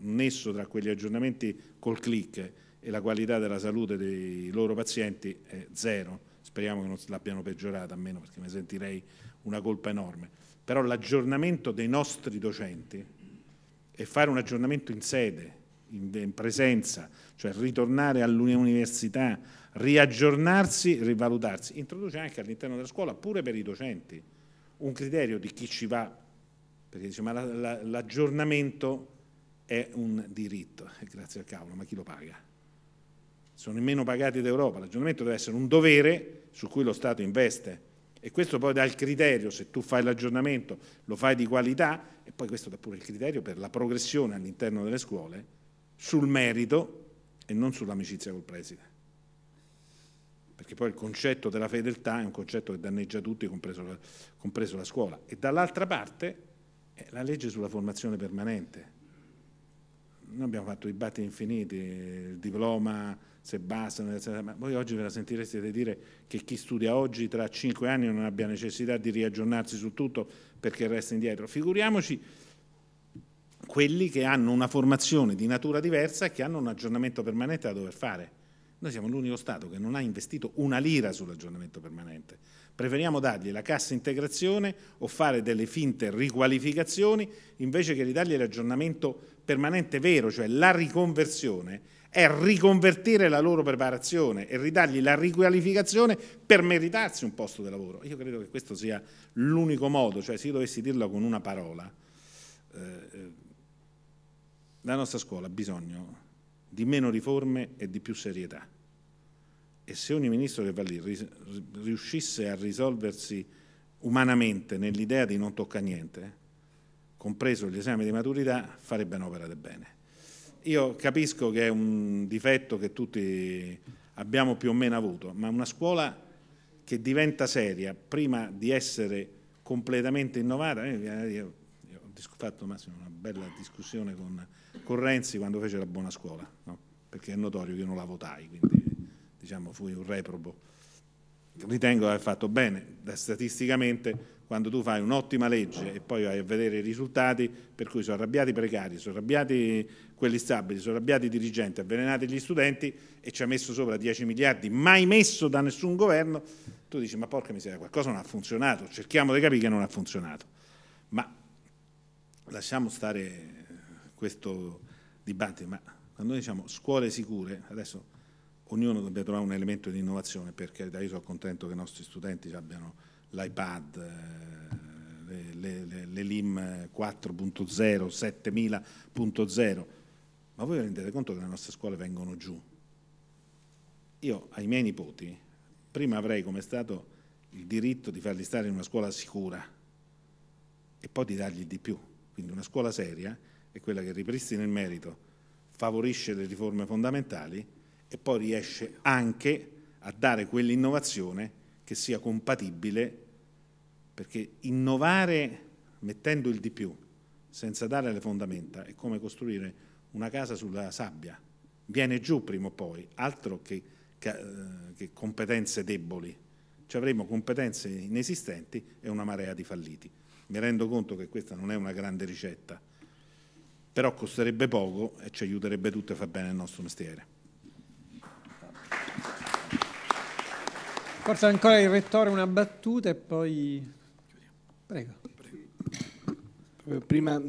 un nesso tra quegli aggiornamenti col click e la qualità della salute dei loro pazienti è zero, speriamo che non l'abbiano peggiorata almeno perché mi sentirei una colpa enorme, però l'aggiornamento dei nostri docenti e fare un aggiornamento in sede, in presenza, cioè ritornare all'università, riaggiornarsi, rivalutarsi. Introduce anche all'interno della scuola, pure per i docenti, un criterio di chi ci va, perché dice ma l'aggiornamento è un diritto, (laughs) grazie al cavolo, ma chi lo paga? Sono i meno pagati d'Europa, l'aggiornamento deve essere un dovere su cui lo Stato investe e questo poi dà il criterio, se tu fai l'aggiornamento lo fai di qualità e poi questo dà pure il criterio per la progressione all'interno delle scuole sul merito e non sull'amicizia col preside perché poi il concetto della fedeltà è un concetto che danneggia tutti, compreso la, compreso la scuola. E dall'altra parte è eh, la legge sulla formazione permanente. Noi abbiamo fatto dibattiti infiniti, il diploma, se basta, ma voi oggi ve la sentireste dire che chi studia oggi tra cinque anni non abbia necessità di riaggiornarsi su tutto perché resta indietro. Figuriamoci quelli che hanno una formazione di natura diversa e che hanno un aggiornamento permanente da dover fare. Noi siamo l'unico Stato che non ha investito una lira sull'aggiornamento permanente. Preferiamo dargli la cassa integrazione o fare delle finte riqualificazioni invece che ridargli l'aggiornamento permanente vero, cioè la riconversione è riconvertire la loro preparazione e ridargli la riqualificazione per meritarsi un posto di lavoro. Io credo che questo sia l'unico modo, cioè se io dovessi dirlo con una parola, eh, eh la nostra scuola ha bisogno di meno riforme e di più serietà. E se ogni ministro che va lì riuscisse a risolversi umanamente nell'idea di non tocca niente, compreso gli esami di maturità, farebbe un'opera del bene. Io capisco che è un difetto che tutti abbiamo più o meno avuto, ma una scuola che diventa seria prima di essere completamente innovata, eh, fatto Massimo una bella discussione con, con Renzi quando fece la buona scuola, no? perché è notorio che io non la votai, quindi diciamo fui un reprobo. Ritengo di aver fatto bene, statisticamente quando tu fai un'ottima legge e poi vai a vedere i risultati, per cui sono arrabbiati i precari, sono arrabbiati quelli stabili, sono arrabbiati i dirigenti, avvelenati gli studenti e ci ha messo sopra 10 miliardi, mai messo da nessun governo, tu dici ma porca miseria, qualcosa non ha funzionato, cerchiamo di capire che non ha funzionato. Ma lasciamo stare questo dibattito, ma quando noi diciamo scuole sicure, adesso ognuno dobbiamo trovare un elemento di innovazione, perché io sono contento che i nostri studenti abbiano l'iPad, eh, le, le, le, le LIM 4.0, 7000.0, ma voi vi rendete conto che le nostre scuole vengono giù? Io ai miei nipoti prima avrei come Stato il diritto di farli stare in una scuola sicura e poi di dargli di più quindi una scuola seria è quella che ripristina il merito, favorisce le riforme fondamentali e poi riesce anche a dare quell'innovazione che sia compatibile, perché innovare mettendo il di più, senza dare le fondamenta, è come costruire una casa sulla sabbia. Viene giù prima o poi, altro che, che, eh, che competenze deboli. Ci avremo competenze inesistenti e una marea di falliti. Mi rendo conto che questa non è una grande ricetta, però costerebbe poco e ci aiuterebbe tutti a far bene il nostro mestiere. Forse ancora il rettore una battuta e poi... Prego. Prima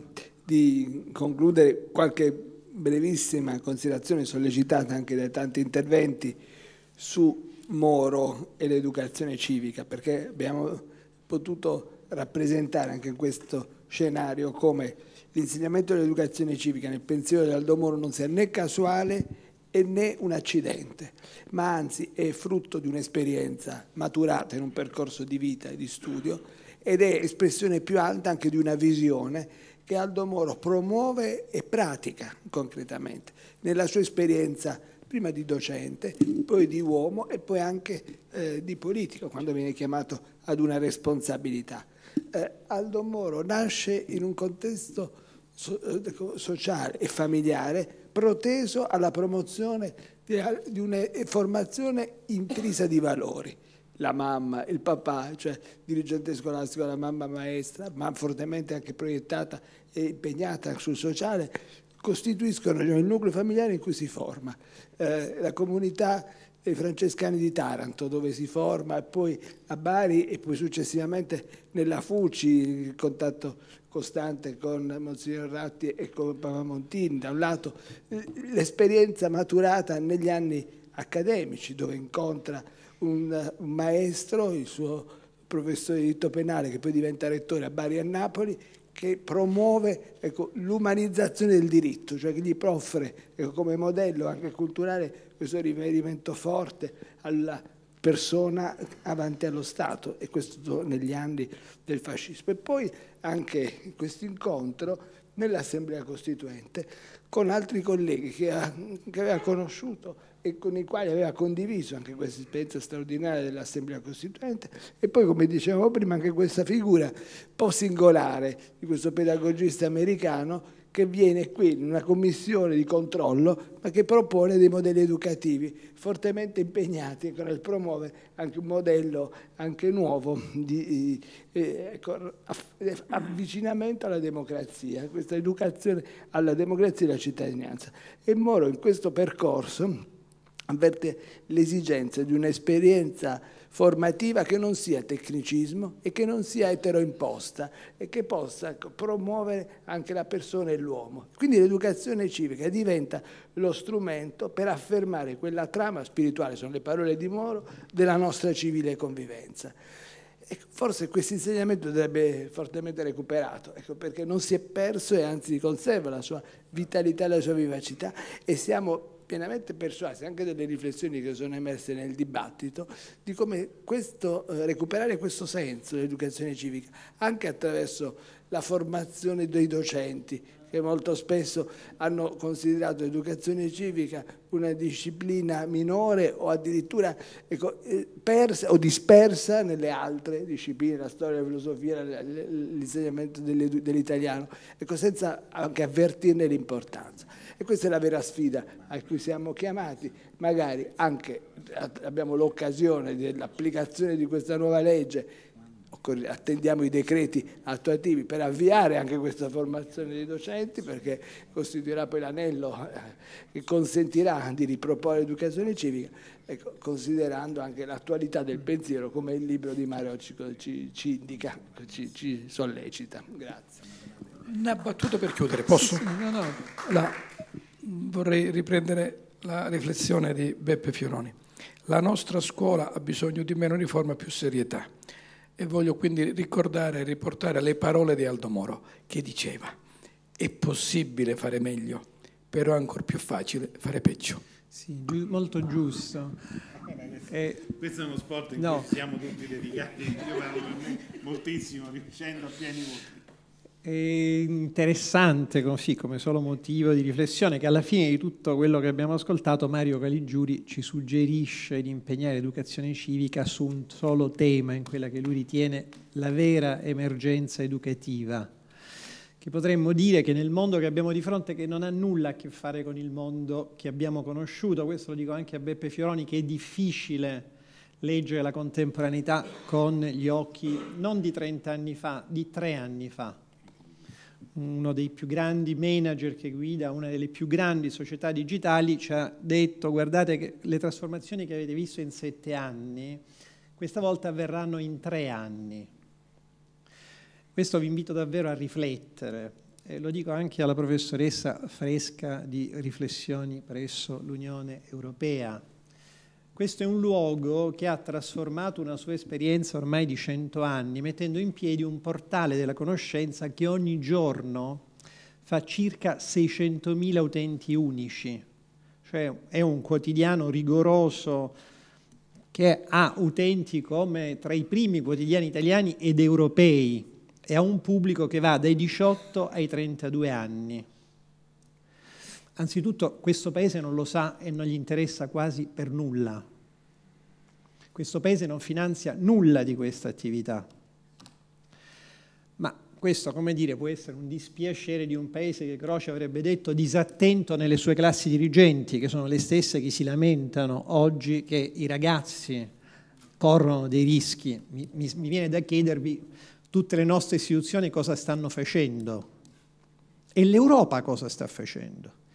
di concludere qualche brevissima considerazione sollecitata anche dai tanti interventi su Moro e l'educazione civica, perché abbiamo potuto rappresentare anche in questo scenario come l'insegnamento dell'educazione civica nel pensiero di Aldo Moro non sia né casuale né un accidente, ma anzi è frutto di un'esperienza maturata in un percorso di vita e di studio ed è espressione più alta anche di una visione che Aldo Moro promuove e pratica concretamente nella sua esperienza prima di docente, poi di uomo e poi anche eh, di politico quando viene chiamato ad una responsabilità eh, Aldo Moro nasce in un contesto so, eh, sociale e familiare proteso alla promozione di, di una formazione intrisa di valori la mamma, il papà, cioè dirigente scolastico, la mamma maestra, ma fortemente anche proiettata e impegnata sul sociale, costituiscono il nucleo familiare in cui si forma. Eh, la comunità dei francescani di Taranto dove si forma e poi a Bari e poi successivamente nella Fuci il contatto costante con Monsignor Ratti e con Papa Montini da un lato l'esperienza maturata negli anni accademici dove incontra un, un maestro, il suo professore di diritto penale che poi diventa rettore a Bari e a Napoli che promuove ecco, l'umanizzazione del diritto, cioè che gli offre ecco, come modello anche culturale questo riferimento forte alla persona avanti allo Stato e questo negli anni del fascismo. E poi anche questo incontro nell'Assemblea Costituente con altri colleghi che, ha, che aveva conosciuto e con i quali aveva condiviso anche questa esperienza straordinaria dell'Assemblea Costituente e poi, come dicevamo prima, anche questa figura un po' singolare di questo pedagogista americano che viene qui in una commissione di controllo ma che propone dei modelli educativi fortemente impegnati nel promuovere anche un modello anche nuovo di eh, ecco, avvicinamento alla democrazia, questa educazione alla democrazia e alla cittadinanza. E Moro in questo percorso avverte l'esigenza di un'esperienza formativa che non sia tecnicismo e che non sia eteroimposta e che possa ecco, promuovere anche la persona e l'uomo. Quindi l'educazione civica diventa lo strumento per affermare quella trama spirituale, sono le parole di Moro, della nostra civile convivenza. E forse questo insegnamento dovrebbe fortemente recuperato, ecco, perché non si è perso e anzi conserva la sua vitalità, e la sua vivacità e siamo pienamente persuasi, anche delle riflessioni che sono emerse nel dibattito, di come questo, eh, recuperare questo senso dell'educazione civica, anche attraverso la formazione dei docenti, che molto spesso hanno considerato l'educazione civica una disciplina minore o addirittura ecco, eh, persa, o dispersa nelle altre discipline, la storia, la filosofia, l'insegnamento dell'italiano, ecco, senza anche avvertirne l'importanza. E questa è la vera sfida a cui siamo chiamati, magari anche abbiamo l'occasione dell'applicazione di questa nuova legge attendiamo i decreti attuativi per avviare anche questa formazione dei docenti perché costituirà poi l'anello eh, che consentirà di riproporre l'educazione civica ecco, considerando anche l'attualità del pensiero come il libro di Mario ci, ci indica, ci, ci sollecita. Grazie. Una battuta per chiudere, posso? Sì, sì, no, no. La vorrei riprendere la riflessione di Beppe Fioroni. La nostra scuola ha bisogno di meno riforma e più serietà e voglio quindi ricordare e riportare le parole di Aldo Moro che diceva è possibile fare meglio, però è ancora più facile fare peggio. Sì, gi- molto giusto. Eh, questo è uno sport in no. cui siamo tutti dedicati, io parlo moltissimo, riuscendo a pieni voti è interessante così come solo motivo di riflessione che alla fine di tutto quello che abbiamo ascoltato Mario Caligiuri ci suggerisce di impegnare l'educazione civica su un solo tema in quella che lui ritiene la vera emergenza educativa che potremmo dire che nel mondo che abbiamo di fronte che non ha nulla a che fare con il mondo che abbiamo conosciuto, questo lo dico anche a Beppe Fioroni che è difficile leggere la contemporaneità con gli occhi non di 30 anni fa, di tre anni fa uno dei più grandi manager che guida una delle più grandi società digitali, ci ha detto guardate che le trasformazioni che avete visto in sette anni, questa volta avverranno in tre anni. Questo vi invito davvero a riflettere, e lo dico anche alla professoressa Fresca di Riflessioni presso l'Unione Europea, questo è un luogo che ha trasformato una sua esperienza ormai di cento anni, mettendo in piedi un portale della conoscenza che ogni giorno fa circa 600.000 utenti unici. Cioè è un quotidiano rigoroso che ha utenti come tra i primi quotidiani italiani ed europei e ha un pubblico che va dai 18 ai 32 anni. Anzitutto questo Paese non lo sa e non gli interessa quasi per nulla. Questo Paese non finanzia nulla di questa attività. Ma questo, come dire, può essere un dispiacere di un Paese che Croce avrebbe detto disattento nelle sue classi dirigenti, che sono le stesse che si lamentano oggi che i ragazzi corrono dei rischi. Mi, mi, mi viene da chiedervi tutte le nostre istituzioni cosa stanno facendo e l'Europa cosa sta facendo.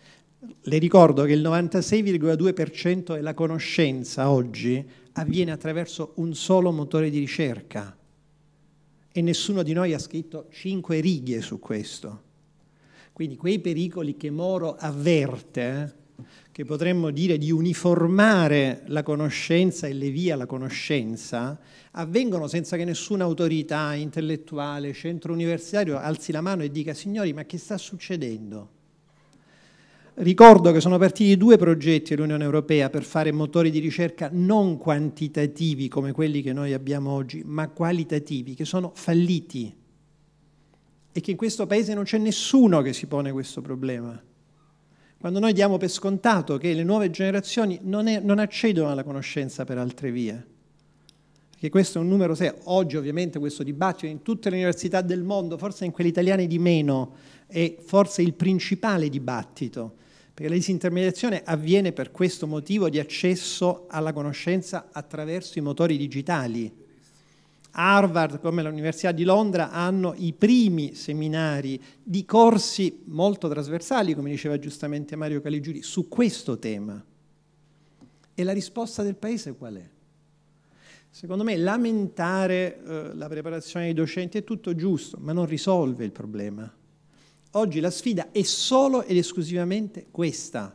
Le ricordo che il 96,2% della conoscenza oggi avviene attraverso un solo motore di ricerca e nessuno di noi ha scritto cinque righe su questo. Quindi quei pericoli che Moro avverte, che potremmo dire di uniformare la conoscenza e le vie alla conoscenza, avvengono senza che nessuna autorità intellettuale, centro universitario alzi la mano e dica signori ma che sta succedendo? Ricordo che sono partiti due progetti dell'Unione Europea per fare motori di ricerca non quantitativi come quelli che noi abbiamo oggi, ma qualitativi, che sono falliti e che in questo Paese non c'è nessuno che si pone questo problema. Quando noi diamo per scontato che le nuove generazioni non, è, non accedono alla conoscenza per altre vie che questo è un numero 6. Oggi ovviamente questo dibattito in tutte le università del mondo, forse in quelle italiane di meno, è forse il principale dibattito, perché la disintermediazione avviene per questo motivo di accesso alla conoscenza attraverso i motori digitali. Harvard come l'Università di Londra hanno i primi seminari di corsi molto trasversali, come diceva giustamente Mario Caligiuri, su questo tema. E la risposta del Paese qual è? Secondo me lamentare eh, la preparazione dei docenti è tutto giusto, ma non risolve il problema. Oggi la sfida è solo ed esclusivamente questa.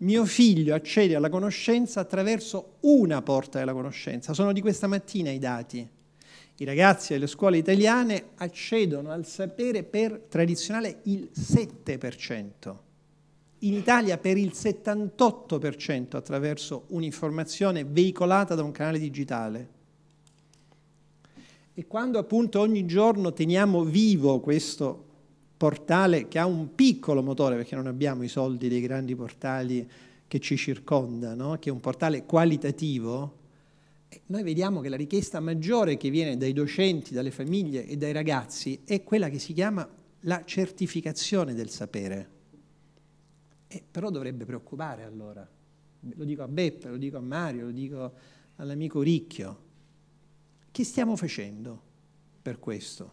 Mio figlio accede alla conoscenza attraverso una porta della conoscenza. Sono di questa mattina i dati. I ragazzi delle scuole italiane accedono al sapere per tradizionale il 7% in Italia per il 78% attraverso un'informazione veicolata da un canale digitale. E quando appunto ogni giorno teniamo vivo questo portale che ha un piccolo motore, perché non abbiamo i soldi dei grandi portali che ci circondano, che è un portale qualitativo, eh, noi vediamo che la richiesta maggiore che viene dai docenti, dalle famiglie e dai ragazzi è quella che si chiama la certificazione del sapere. Eh, però dovrebbe preoccupare allora. Lo dico a Beppe, lo dico a Mario, lo dico all'amico Ricchio. Che stiamo facendo per questo?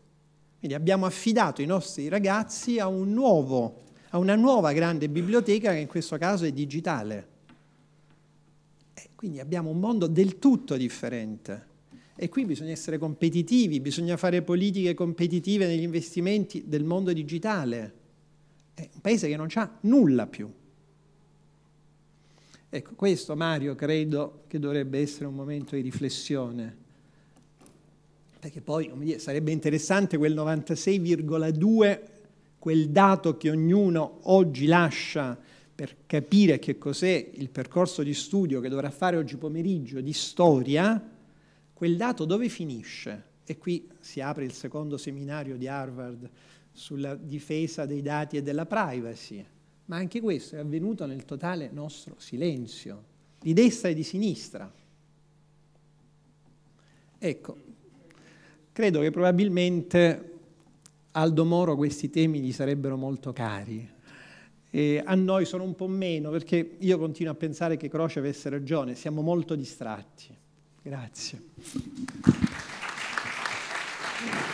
Quindi abbiamo affidato i nostri ragazzi a, un nuovo, a una nuova grande biblioteca che in questo caso è digitale. Eh, quindi abbiamo un mondo del tutto differente. E qui bisogna essere competitivi, bisogna fare politiche competitive negli investimenti del mondo digitale è un paese che non ha nulla più. Ecco, questo Mario credo che dovrebbe essere un momento di riflessione, perché poi come dire, sarebbe interessante quel 96,2, quel dato che ognuno oggi lascia per capire che cos'è il percorso di studio che dovrà fare oggi pomeriggio di storia, quel dato dove finisce? E qui si apre il secondo seminario di Harvard sulla difesa dei dati e della privacy, ma anche questo è avvenuto nel totale nostro silenzio, di destra e di sinistra. Ecco, credo che probabilmente Aldo Moro questi temi gli sarebbero molto cari. E a noi sono un po' meno, perché io continuo a pensare che Croce avesse ragione, siamo molto distratti. Grazie.